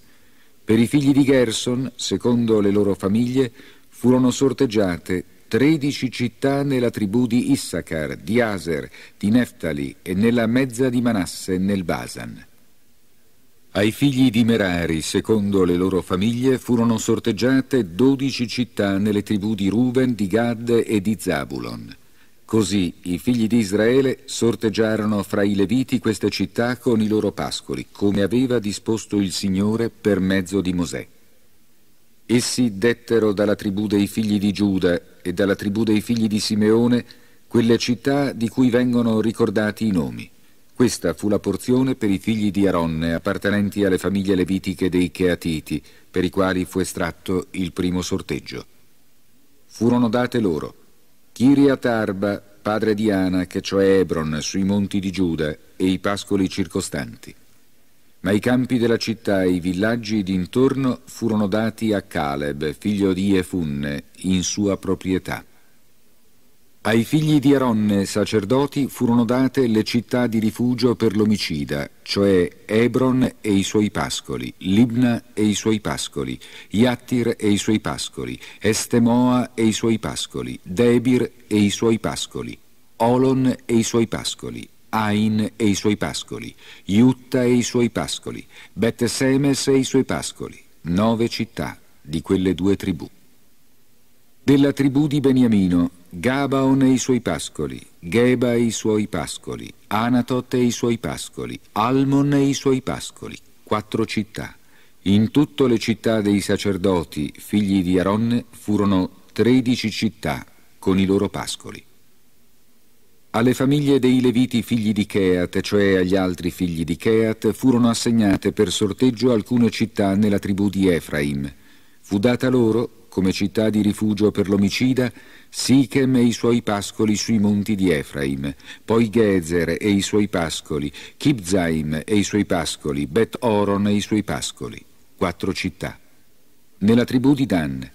Per i figli di Gerson, secondo le loro famiglie, furono sorteggiate tredici città nella tribù di Issachar, di Aser, di Neftali e nella mezza di Manasse nel Basan. Ai figli di Merari, secondo le loro famiglie, furono sorteggiate dodici città nelle tribù di Ruben, di Gad e di Zabulon. Così i figli di Israele sorteggiarono fra i Leviti queste città con i loro pascoli, come aveva disposto il Signore per mezzo di Mosè. Essi dettero dalla tribù dei figli di Giuda e dalla tribù dei figli di Simeone quelle città di cui vengono ricordati i nomi. Questa fu la porzione per i figli di Aronne, appartenenti alle famiglie levitiche dei Cheatiti, per i quali fu estratto il primo sorteggio. Furono date loro Kiriat Arba, padre di Ana, che cioè Hebron, sui monti di Giuda e i pascoli circostanti. Ma i campi della città e i villaggi d'intorno furono dati a Caleb, figlio di Efunne, in sua proprietà. Ai figli di Aronne, sacerdoti, furono date le città di rifugio per l'omicida, cioè Hebron e i suoi pascoli, Libna e i suoi pascoli, Yattir e i suoi pascoli, Estemoa e i suoi pascoli, Debir e i suoi pascoli, Olon e i suoi pascoli, Ain e i suoi pascoli, Iutta e i suoi pascoli, Betsemes e i suoi pascoli, nove città di quelle due tribù. Della tribù di Beniamino, Gabaon e i suoi pascoli, Geba e i suoi pascoli, Anatot e i suoi pascoli, Almon e i suoi pascoli, quattro città. In tutto le città dei sacerdoti, figli di Aronne, furono tredici città con i loro pascoli. Alle famiglie dei Leviti figli di Keat, cioè agli altri figli di Keat, furono assegnate per sorteggio alcune città nella tribù di Efraim. Fu data loro come città di rifugio per l'omicida, Sichem e i suoi pascoli sui monti di Efraim, poi Gezer e i suoi pascoli, Kibzaim e i suoi pascoli, Bet Oron e i suoi pascoli, quattro città. Nella tribù di Dan,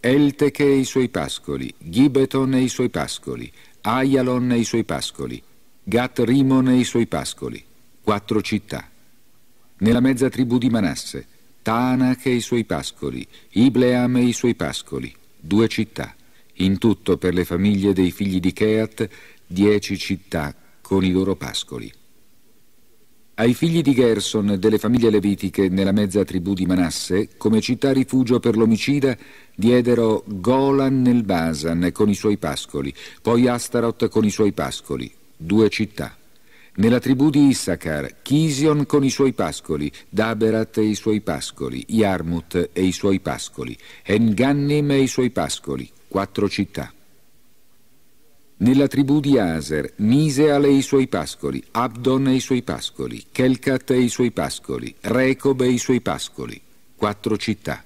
Elteche e i suoi pascoli, Gibeton e i suoi pascoli, Ayalon e i suoi pascoli, Gat Rimon e i suoi pascoli, quattro città. Nella mezza tribù di Manasse, Tanach e i suoi pascoli, Ibleam e i suoi pascoli, due città. In tutto per le famiglie dei figli di Keat, dieci città con i loro pascoli. Ai figli di Gerson delle famiglie levitiche nella mezza tribù di Manasse, come città rifugio per l'omicida, diedero Golan nel Basan con i suoi pascoli, poi Astaroth con i suoi pascoli, due città. Nella tribù di Issacar, Chision con i suoi pascoli, Daberat e i suoi pascoli, Yarmut e i suoi pascoli, Engannim e i suoi pascoli, quattro città. Nella tribù di Aser, Niseal e i suoi pascoli, Abdon e i suoi pascoli, Kelkat e i suoi pascoli, Rekob e i suoi pascoli, quattro città.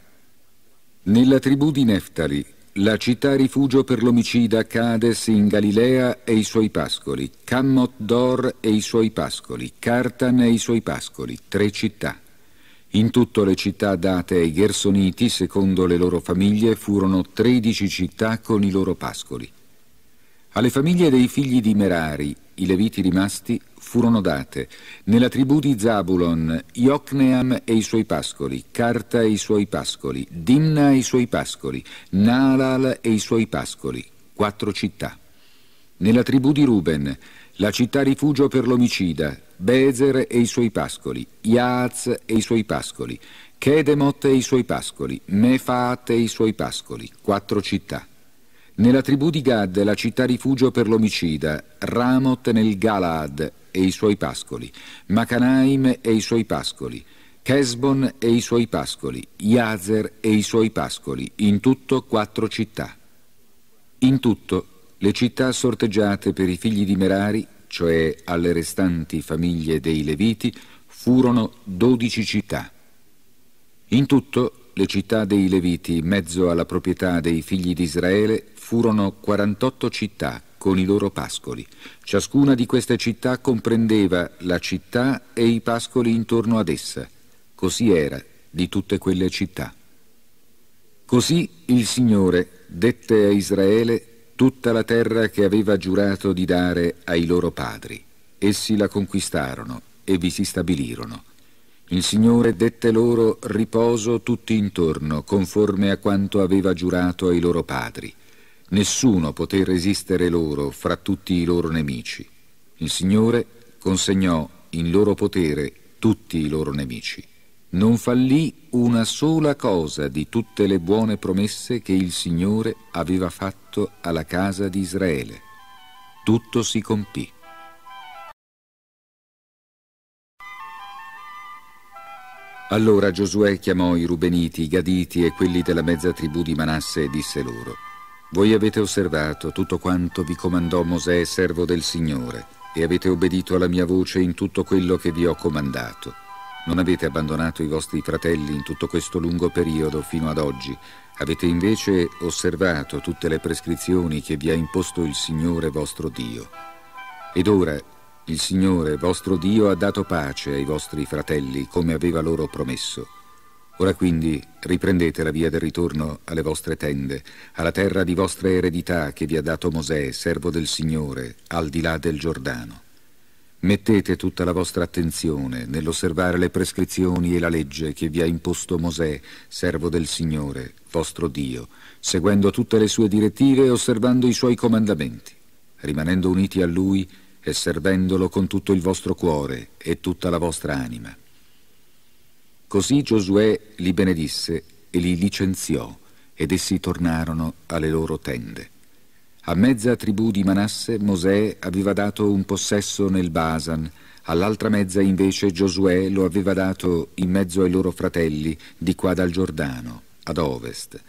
Nella tribù di Neftali, la città rifugio per l'omicida Cades in Galilea e i suoi pascoli, Cammot d'Or e i suoi pascoli, Cartan e i suoi pascoli, tre città. In tutto le città date ai Gersoniti, secondo le loro famiglie, furono tredici città con i loro pascoli. Alle famiglie dei figli di Merari, i leviti rimasti, furono date nella tribù di Zabulon, Iocneam e i suoi pascoli, Carta e i suoi pascoli, Dimna e i suoi pascoli, Nalal e i suoi pascoli, quattro città. Nella tribù di Ruben, la città rifugio per l'omicida, Bezer e i suoi pascoli, Yaaz e i suoi pascoli, Chedemot e i suoi pascoli, Mefaat e i suoi pascoli, quattro città. Nella tribù di Gad, la città rifugio per l'omicida, Ramot nel Galaad, e i suoi pascoli, Macanaim e i suoi pascoli, Chesbon e i suoi pascoli, Yazer e i suoi pascoli, in tutto quattro città. In tutto le città sorteggiate per i figli di Merari, cioè alle restanti famiglie dei Leviti, furono dodici città. In tutto le città dei Leviti, mezzo alla proprietà dei figli di Israele, furono 48 città con i loro pascoli. Ciascuna di queste città comprendeva la città e i pascoli intorno ad essa. Così era di tutte quelle città. Così il Signore dette a Israele tutta la terra che aveva giurato di dare ai loro padri. Essi la conquistarono e vi si stabilirono. Il Signore dette loro riposo tutti intorno, conforme a quanto aveva giurato ai loro padri. Nessuno poté resistere loro fra tutti i loro nemici. Il Signore consegnò in loro potere tutti i loro nemici. Non fallì una sola cosa di tutte le buone promesse che il Signore aveva fatto alla casa di Israele. Tutto si compì. Allora Giosuè chiamò i Rubeniti, i Gaditi e quelli della mezza tribù di Manasse e disse loro voi avete osservato tutto quanto vi comandò Mosè, servo del Signore, e avete obbedito alla mia voce in tutto quello che vi ho comandato. Non avete abbandonato i vostri fratelli in tutto questo lungo periodo fino ad oggi. Avete invece osservato tutte le prescrizioni che vi ha imposto il Signore vostro Dio. Ed ora il Signore vostro Dio ha dato pace ai vostri fratelli come aveva loro promesso Ora quindi riprendete la via del ritorno alle vostre tende, alla terra di vostra eredità che vi ha dato Mosè, servo del Signore, al di là del Giordano. Mettete tutta la vostra attenzione nell'osservare le prescrizioni e la legge che vi ha imposto Mosè, servo del Signore, vostro Dio, seguendo tutte le sue direttive e osservando i suoi comandamenti, rimanendo uniti a Lui e servendolo con tutto il vostro cuore e tutta la vostra anima. Così Giosuè li benedisse e li licenziò, ed essi tornarono alle loro tende. A mezza tribù di Manasse Mosè aveva dato un possesso nel Basan, all'altra mezza invece Giosuè lo aveva dato in mezzo ai loro fratelli di qua dal Giordano, ad ovest.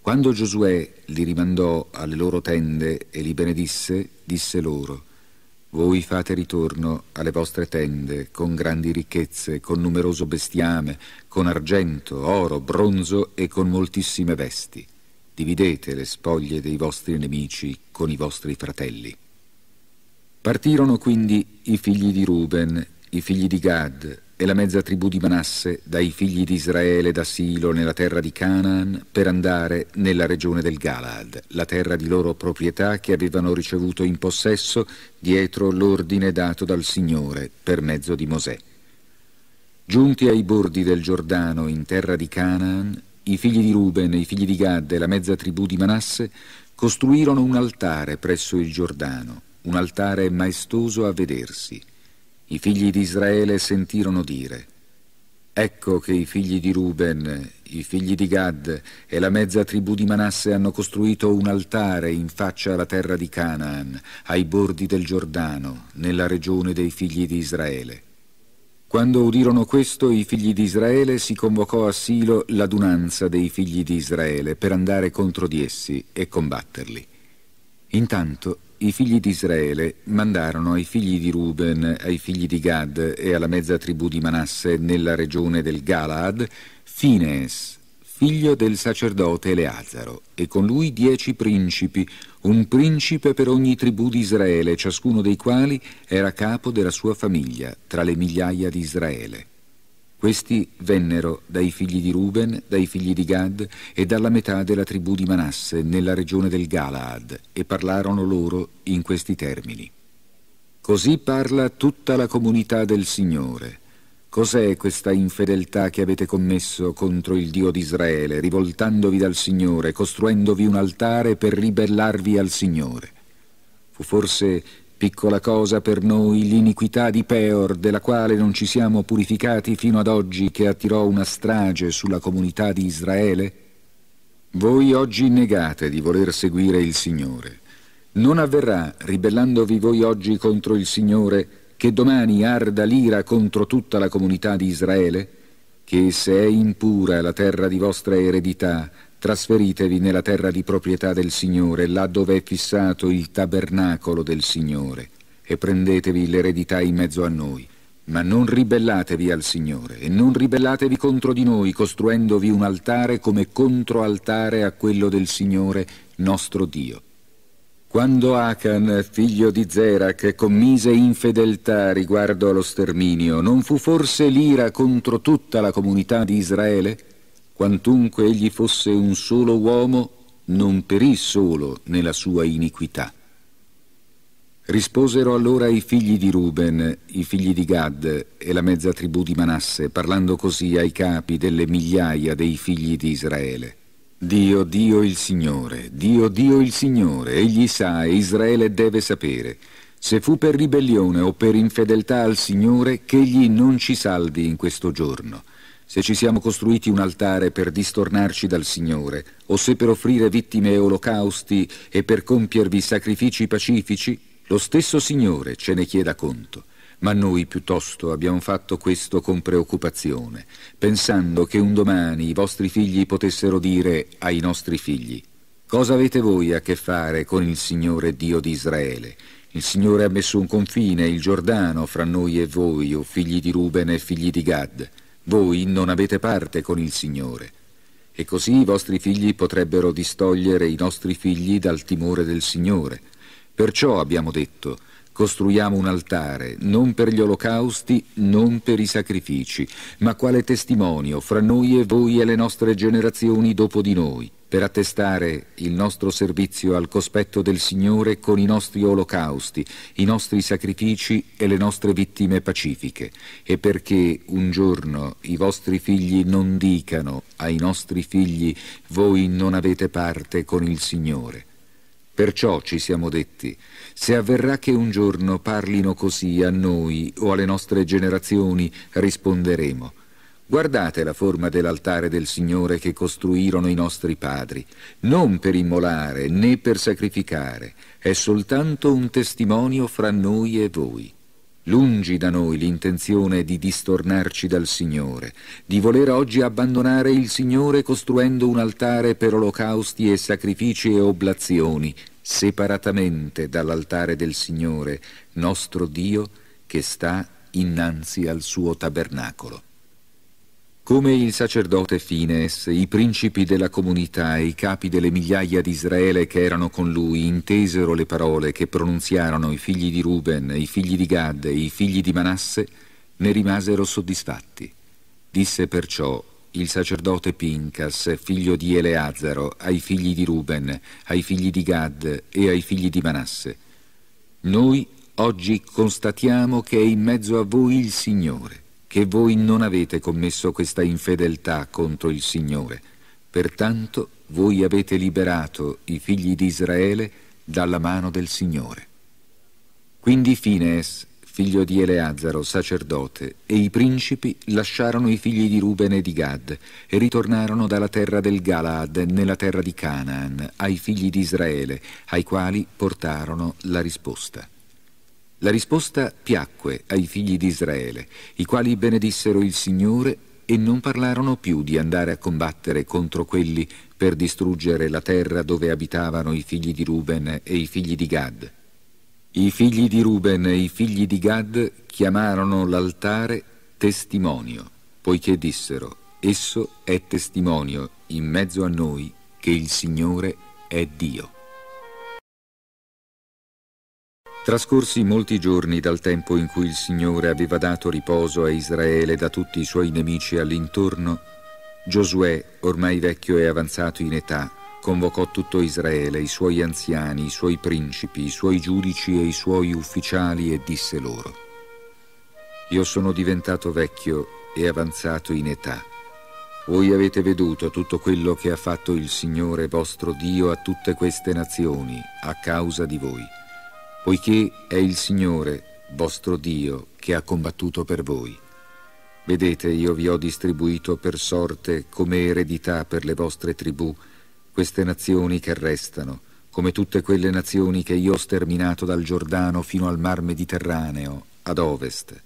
Quando Giosuè li rimandò alle loro tende e li benedisse, disse loro voi fate ritorno alle vostre tende con grandi ricchezze, con numeroso bestiame, con argento, oro, bronzo e con moltissime vesti. Dividete le spoglie dei vostri nemici con i vostri fratelli. Partirono quindi i figli di Ruben, i figli di Gad, e la mezza tribù di Manasse dai figli di Israele da Silo nella terra di Canaan per andare nella regione del Galad, la terra di loro proprietà che avevano ricevuto in possesso dietro l'ordine dato dal Signore per mezzo di Mosè. Giunti ai bordi del Giordano in terra di Canaan, i figli di Ruben, i figli di Gad e la mezza tribù di Manasse costruirono un altare presso il Giordano, un altare maestoso a vedersi i figli di Israele sentirono dire Ecco che i figli di Ruben, i figli di Gad e la mezza tribù di Manasse hanno costruito un altare in faccia alla terra di Canaan, ai bordi del Giordano, nella regione dei figli di Israele. Quando udirono questo, i figli di Israele si convocò a Silo l'adunanza dei figli di Israele per andare contro di essi e combatterli. Intanto i figli di Israele mandarono ai figli di Ruben, ai figli di Gad e alla mezza tribù di Manasse nella regione del Galaad Fines, figlio del sacerdote Eleazaro, e con lui dieci principi, un principe per ogni tribù di Israele, ciascuno dei quali era capo della sua famiglia tra le migliaia di Israele. Questi vennero dai figli di Ruben, dai figli di Gad e dalla metà della tribù di Manasse nella regione del Galaad e parlarono loro in questi termini. Così parla tutta la comunità del Signore. Cos'è questa infedeltà che avete commesso contro il Dio di Israele, rivoltandovi dal Signore, costruendovi un altare per ribellarvi al Signore? Fu forse Piccola cosa per noi l'iniquità di Peor, della quale non ci siamo purificati fino ad oggi, che attirò una strage sulla comunità di Israele? Voi oggi negate di voler seguire il Signore. Non avverrà, ribellandovi voi oggi contro il Signore, che domani arda l'ira contro tutta la comunità di Israele? Che se è impura la terra di vostra eredità, trasferitevi nella terra di proprietà del Signore, là dove è fissato il tabernacolo del Signore, e prendetevi l'eredità in mezzo a noi. Ma non ribellatevi al Signore e non ribellatevi contro di noi, costruendovi un altare come controaltare a quello del Signore, nostro Dio. Quando Akan, figlio di Zerac, commise infedeltà riguardo allo sterminio, non fu forse l'ira contro tutta la comunità di Israele? quantunque egli fosse un solo uomo, non perì solo nella sua iniquità. Risposero allora i figli di Ruben, i figli di Gad e la mezza tribù di Manasse, parlando così ai capi delle migliaia dei figli di Israele. Dio, Dio il Signore, Dio, Dio il Signore, egli sa e Israele deve sapere. Se fu per ribellione o per infedeltà al Signore, che egli non ci salvi in questo giorno se ci siamo costruiti un altare per distornarci dal Signore, o se per offrire vittime e olocausti e per compiervi sacrifici pacifici, lo stesso Signore ce ne chieda conto. Ma noi piuttosto abbiamo fatto questo con preoccupazione, pensando che un domani i vostri figli potessero dire ai nostri figli, cosa avete voi a che fare con il Signore Dio di Israele? Il Signore ha messo un confine, il Giordano, fra noi e voi, o figli di Ruben e figli di Gad. Voi non avete parte con il Signore. E così i vostri figli potrebbero distogliere i nostri figli dal timore del Signore. Perciò abbiamo detto, costruiamo un altare, non per gli olocausti, non per i sacrifici, ma quale testimonio fra noi e voi e le nostre generazioni dopo di noi per attestare il nostro servizio al cospetto del Signore con i nostri olocausti, i nostri sacrifici e le nostre vittime pacifiche, e perché un giorno i vostri figli non dicano ai nostri figli voi non avete parte con il Signore. Perciò ci siamo detti, se avverrà che un giorno parlino così a noi o alle nostre generazioni, risponderemo. Guardate la forma dell'altare del Signore che costruirono i nostri padri, non per immolare né per sacrificare, è soltanto un testimonio fra noi e voi. Lungi da noi l'intenzione di distornarci dal Signore, di voler oggi abbandonare il Signore costruendo un altare per olocausti e sacrifici e oblazioni, separatamente dall'altare del Signore, nostro Dio, che sta innanzi al suo tabernacolo. Come il sacerdote Fines, i principi della comunità e i capi delle migliaia di Israele che erano con lui intesero le parole che pronunziarono i figli di Ruben, i figli di Gad e i figli di Manasse, ne rimasero soddisfatti. Disse perciò il sacerdote Pincas, figlio di Eleazaro, ai figli di Ruben, ai figli di Gad e ai figli di Manasse, noi oggi constatiamo che è in mezzo a voi il Signore che voi non avete commesso questa infedeltà contro il Signore. Pertanto voi avete liberato i figli di Israele dalla mano del Signore. Quindi Fines, figlio di Eleazaro, sacerdote, e i principi lasciarono i figli di Ruben e di Gad e ritornarono dalla terra del Galaad nella terra di Canaan ai figli di Israele, ai quali portarono la risposta. La risposta piacque ai figli di Israele, i quali benedissero il Signore e non parlarono più di andare a combattere contro quelli per distruggere la terra dove abitavano i figli di Ruben e i figli di Gad. I figli di Ruben e i figli di Gad chiamarono l'altare testimonio, poiché dissero, esso è testimonio in mezzo a noi che il Signore è Dio. Trascorsi molti giorni dal tempo in cui il Signore aveva dato riposo a Israele da tutti i suoi nemici all'intorno, Giosuè, ormai vecchio e avanzato in età, convocò tutto Israele, i suoi anziani, i suoi principi, i suoi giudici e i suoi ufficiali e disse loro, Io sono diventato vecchio e avanzato in età. Voi avete veduto tutto quello che ha fatto il Signore vostro Dio a tutte queste nazioni, a causa di voi poiché è il Signore, vostro Dio, che ha combattuto per voi. Vedete, io vi ho distribuito per sorte, come eredità per le vostre tribù, queste nazioni che restano, come tutte quelle nazioni che io ho sterminato dal Giordano fino al mar Mediterraneo, ad ovest.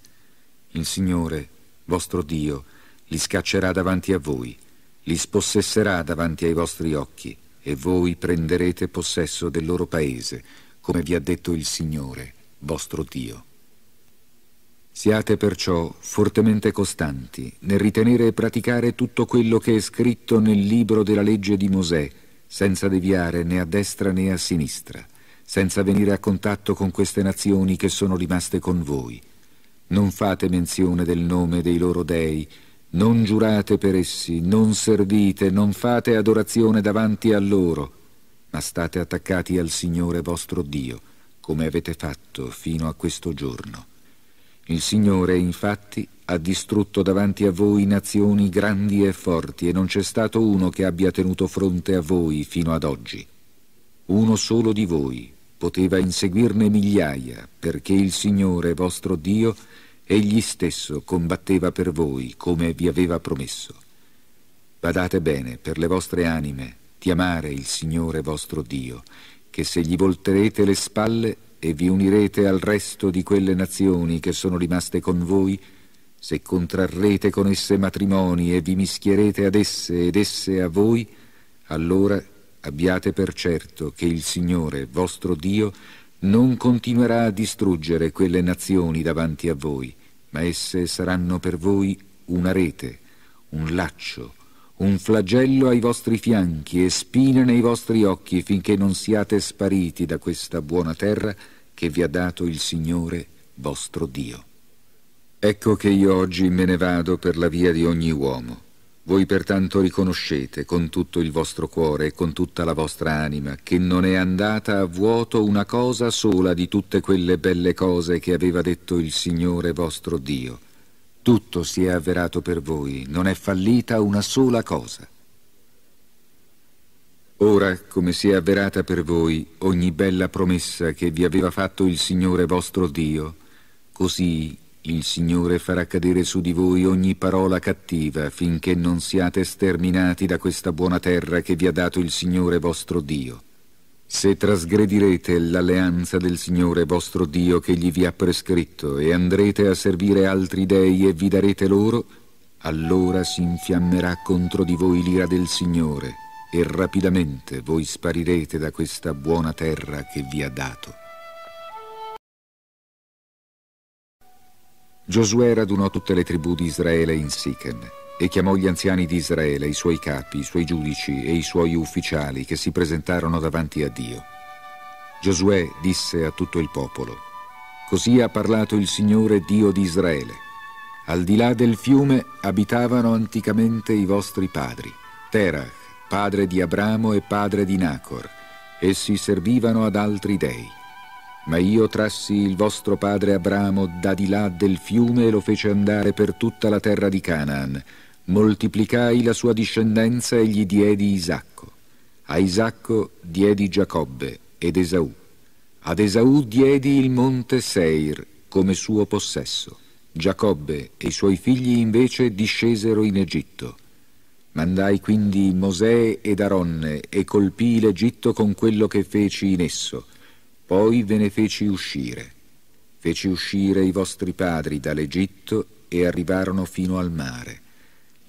Il Signore, vostro Dio, li scaccerà davanti a voi, li spossesserà davanti ai vostri occhi, e voi prenderete possesso del loro paese, come vi ha detto il Signore, vostro Dio. Siate perciò fortemente costanti nel ritenere e praticare tutto quello che è scritto nel libro della legge di Mosè, senza deviare né a destra né a sinistra, senza venire a contatto con queste nazioni che sono rimaste con voi. Non fate menzione del nome dei loro dei, non giurate per essi, non servite, non fate adorazione davanti a loro, ma state attaccati al Signore vostro Dio, come avete fatto fino a questo giorno. Il Signore, infatti, ha distrutto davanti a voi nazioni grandi e forti e non c'è stato uno che abbia tenuto fronte a voi fino ad oggi. Uno solo di voi poteva inseguirne migliaia, perché il Signore vostro Dio egli stesso combatteva per voi come vi aveva promesso. Badate bene per le vostre anime chiamare il Signore vostro Dio, che se gli volterete le spalle e vi unirete al resto di quelle nazioni che sono rimaste con voi, se contrarrete con esse matrimoni e vi mischierete ad esse ed esse a voi, allora abbiate per certo che il Signore vostro Dio non continuerà a distruggere quelle nazioni davanti a voi, ma esse saranno per voi una rete, un laccio, un flagello ai vostri fianchi e spine nei vostri occhi finché non siate spariti da questa buona terra che vi ha dato il Signore vostro Dio. Ecco che io oggi me ne vado per la via di ogni uomo. Voi pertanto riconoscete con tutto il vostro cuore e con tutta la vostra anima che non è andata a vuoto una cosa sola di tutte quelle belle cose che aveva detto il Signore vostro Dio tutto si è avverato per voi, non è fallita una sola cosa. Ora, come si è avverata per voi ogni bella promessa che vi aveva fatto il Signore vostro Dio, così il Signore farà cadere su di voi ogni parola cattiva finché non siate sterminati da questa buona terra che vi ha dato il Signore vostro Dio. Se trasgredirete l'alleanza del Signore vostro Dio che gli vi ha prescritto e andrete a servire altri dei e vi darete loro, allora si infiammerà contro di voi l'ira del Signore e rapidamente voi sparirete da questa buona terra che vi ha dato. Giosuè radunò tutte le tribù di Israele in Sichen e chiamò gli anziani di Israele, i suoi capi, i suoi giudici e i suoi ufficiali che si presentarono davanti a Dio. Giosuè disse a tutto il popolo, Così ha parlato il Signore Dio di Israele. Al di là del fiume abitavano anticamente i vostri padri, Terach, padre di Abramo e padre di Nacor. Essi servivano ad altri dei. Ma io trassi il vostro padre Abramo da di là del fiume e lo fece andare per tutta la terra di Canaan, moltiplicai la sua discendenza e gli diedi Isacco. A Isacco diedi Giacobbe ed Esaù. Ad Esaù diedi il monte Seir come suo possesso. Giacobbe e i suoi figli invece discesero in Egitto. Mandai quindi Mosè ed Aronne e colpii l'Egitto con quello che feci in esso. Poi ve ne feci uscire. Feci uscire i vostri padri dall'Egitto e arrivarono fino al mare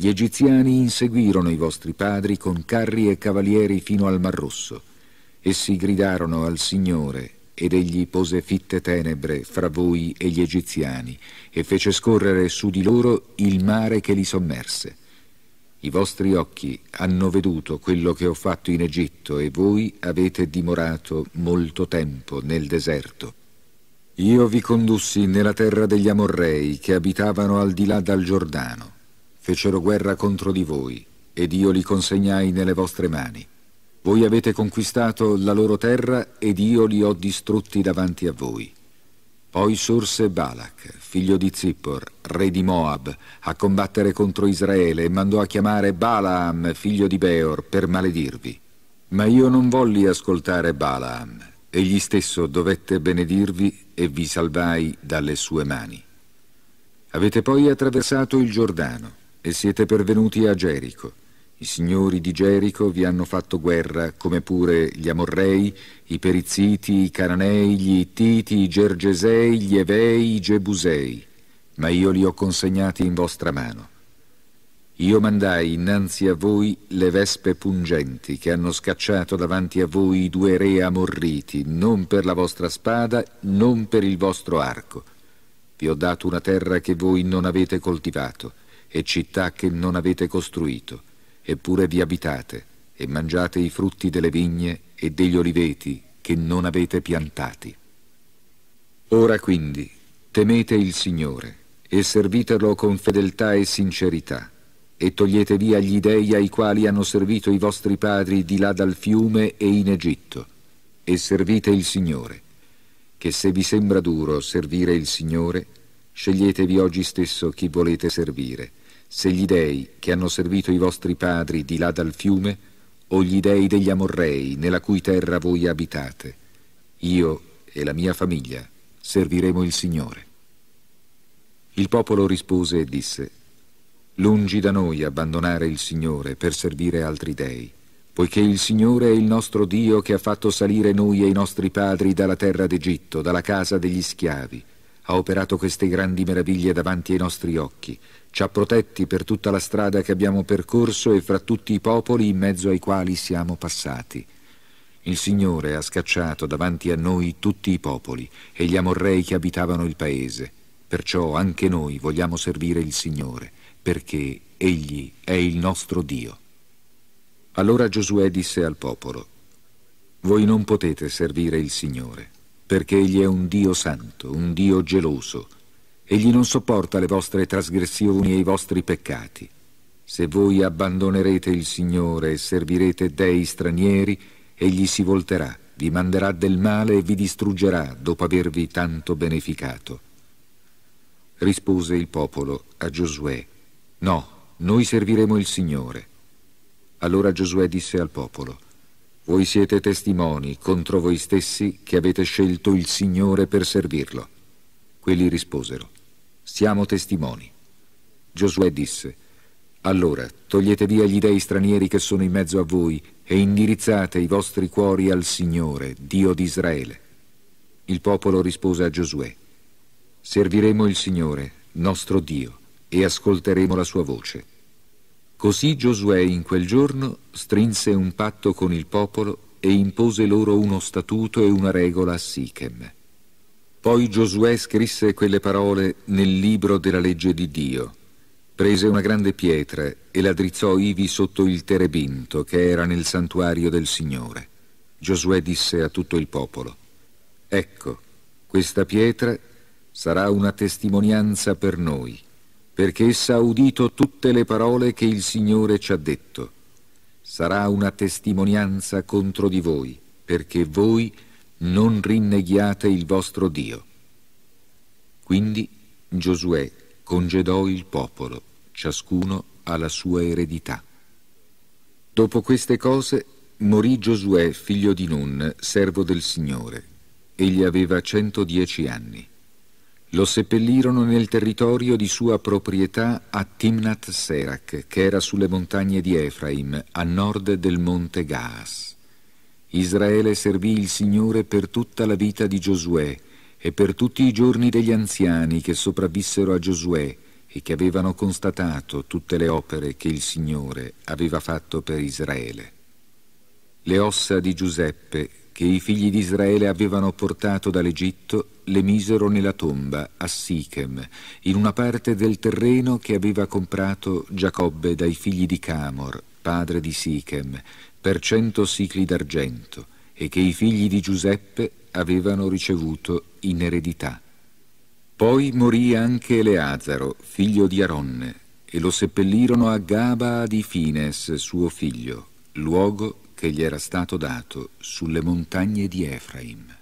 gli egiziani inseguirono i vostri padri con carri e cavalieri fino al Mar Rosso. Essi gridarono al Signore ed egli pose fitte tenebre fra voi e gli egiziani e fece scorrere su di loro il mare che li sommerse. I vostri occhi hanno veduto quello che ho fatto in Egitto e voi avete dimorato molto tempo nel deserto. Io vi condussi nella terra degli Amorrei che abitavano al di là dal Giordano fecero guerra contro di voi, ed io li consegnai nelle vostre mani. Voi avete conquistato la loro terra ed io li ho distrutti davanti a voi. Poi sorse Balak, figlio di Zippor, re di Moab, a combattere contro Israele e mandò a chiamare Balaam, figlio di Beor, per maledirvi. Ma io non volli ascoltare Balaam, egli stesso dovette benedirvi e vi salvai dalle sue mani. Avete poi attraversato il Giordano e siete pervenuti a Gerico. I signori di Gerico vi hanno fatto guerra, come pure gli Amorrei, i Perizziti, i Cananei, gli Ittiti, i Gergesei, gli Evei, i Gebusei, ma io li ho consegnati in vostra mano. Io mandai innanzi a voi le vespe pungenti che hanno scacciato davanti a voi i due re amorriti, non per la vostra spada, non per il vostro arco. Vi ho dato una terra che voi non avete coltivato e città che non avete costruito, eppure vi abitate e mangiate i frutti delle vigne e degli oliveti che non avete piantati. Ora quindi temete il Signore e servitelo con fedeltà e sincerità e togliete via gli dei ai quali hanno servito i vostri padri di là dal fiume e in Egitto e servite il Signore che se vi sembra duro servire il Signore sceglietevi oggi stesso chi volete servire se gli dei che hanno servito i vostri padri di là dal fiume, o gli dei degli Amorrei, nella cui terra voi abitate, io e la mia famiglia serviremo il Signore. Il popolo rispose e disse, Lungi da noi abbandonare il Signore per servire altri dei, poiché il Signore è il nostro Dio che ha fatto salire noi e i nostri padri dalla terra d'Egitto, dalla casa degli schiavi, ha operato queste grandi meraviglie davanti ai nostri occhi, ci ha protetti per tutta la strada che abbiamo percorso e fra tutti i popoli in mezzo ai quali siamo passati. Il Signore ha scacciato davanti a noi tutti i popoli e gli amorrei che abitavano il paese. Perciò anche noi vogliamo servire il Signore, perché Egli è il nostro Dio. Allora Giosuè disse al popolo, Voi non potete servire il Signore perché egli è un Dio santo, un Dio geloso. Egli non sopporta le vostre trasgressioni e i vostri peccati. Se voi abbandonerete il Signore e servirete dei stranieri, egli si volterà, vi manderà del male e vi distruggerà dopo avervi tanto beneficato. Rispose il popolo a Giosuè, No, noi serviremo il Signore. Allora Giosuè disse al popolo, voi siete testimoni contro voi stessi che avete scelto il Signore per servirlo. Quelli risposero, siamo testimoni. Giosuè disse, allora togliete via gli dei stranieri che sono in mezzo a voi e indirizzate i vostri cuori al Signore, Dio di Israele. Il popolo rispose a Giosuè, serviremo il Signore, nostro Dio, e ascolteremo la sua voce. Così Giosuè in quel giorno strinse un patto con il popolo e impose loro uno statuto e una regola a Sichem. Poi Giosuè scrisse quelle parole nel libro della legge di Dio. Prese una grande pietra e la drizzò ivi sotto il terebinto che era nel santuario del Signore. Giosuè disse a tutto il popolo, Ecco, questa pietra sarà una testimonianza per noi perché essa ha udito tutte le parole che il Signore ci ha detto. Sarà una testimonianza contro di voi, perché voi non rinneghiate il vostro Dio. Quindi Giosuè congedò il popolo, ciascuno alla sua eredità. Dopo queste cose morì Giosuè, figlio di Nun, servo del Signore. Egli aveva 110 anni. Lo seppellirono nel territorio di sua proprietà a Timnat Serak, che era sulle montagne di Efraim, a nord del monte Gaas. Israele servì il Signore per tutta la vita di Giosuè e per tutti i giorni degli anziani che sopravvissero a Giosuè e che avevano constatato tutte le opere che il Signore aveva fatto per Israele. Le ossa di Giuseppe che i figli di Israele avevano portato dall'Egitto le misero nella tomba a Sichem, in una parte del terreno che aveva comprato Giacobbe dai figli di Camor, padre di Sichem, per cento sicli d'argento e che i figli di Giuseppe avevano ricevuto in eredità. Poi morì anche Eleazaro, figlio di Aronne, e lo seppellirono a Gaba di Fines, suo figlio, luogo che gli era stato dato sulle montagne di Efraim.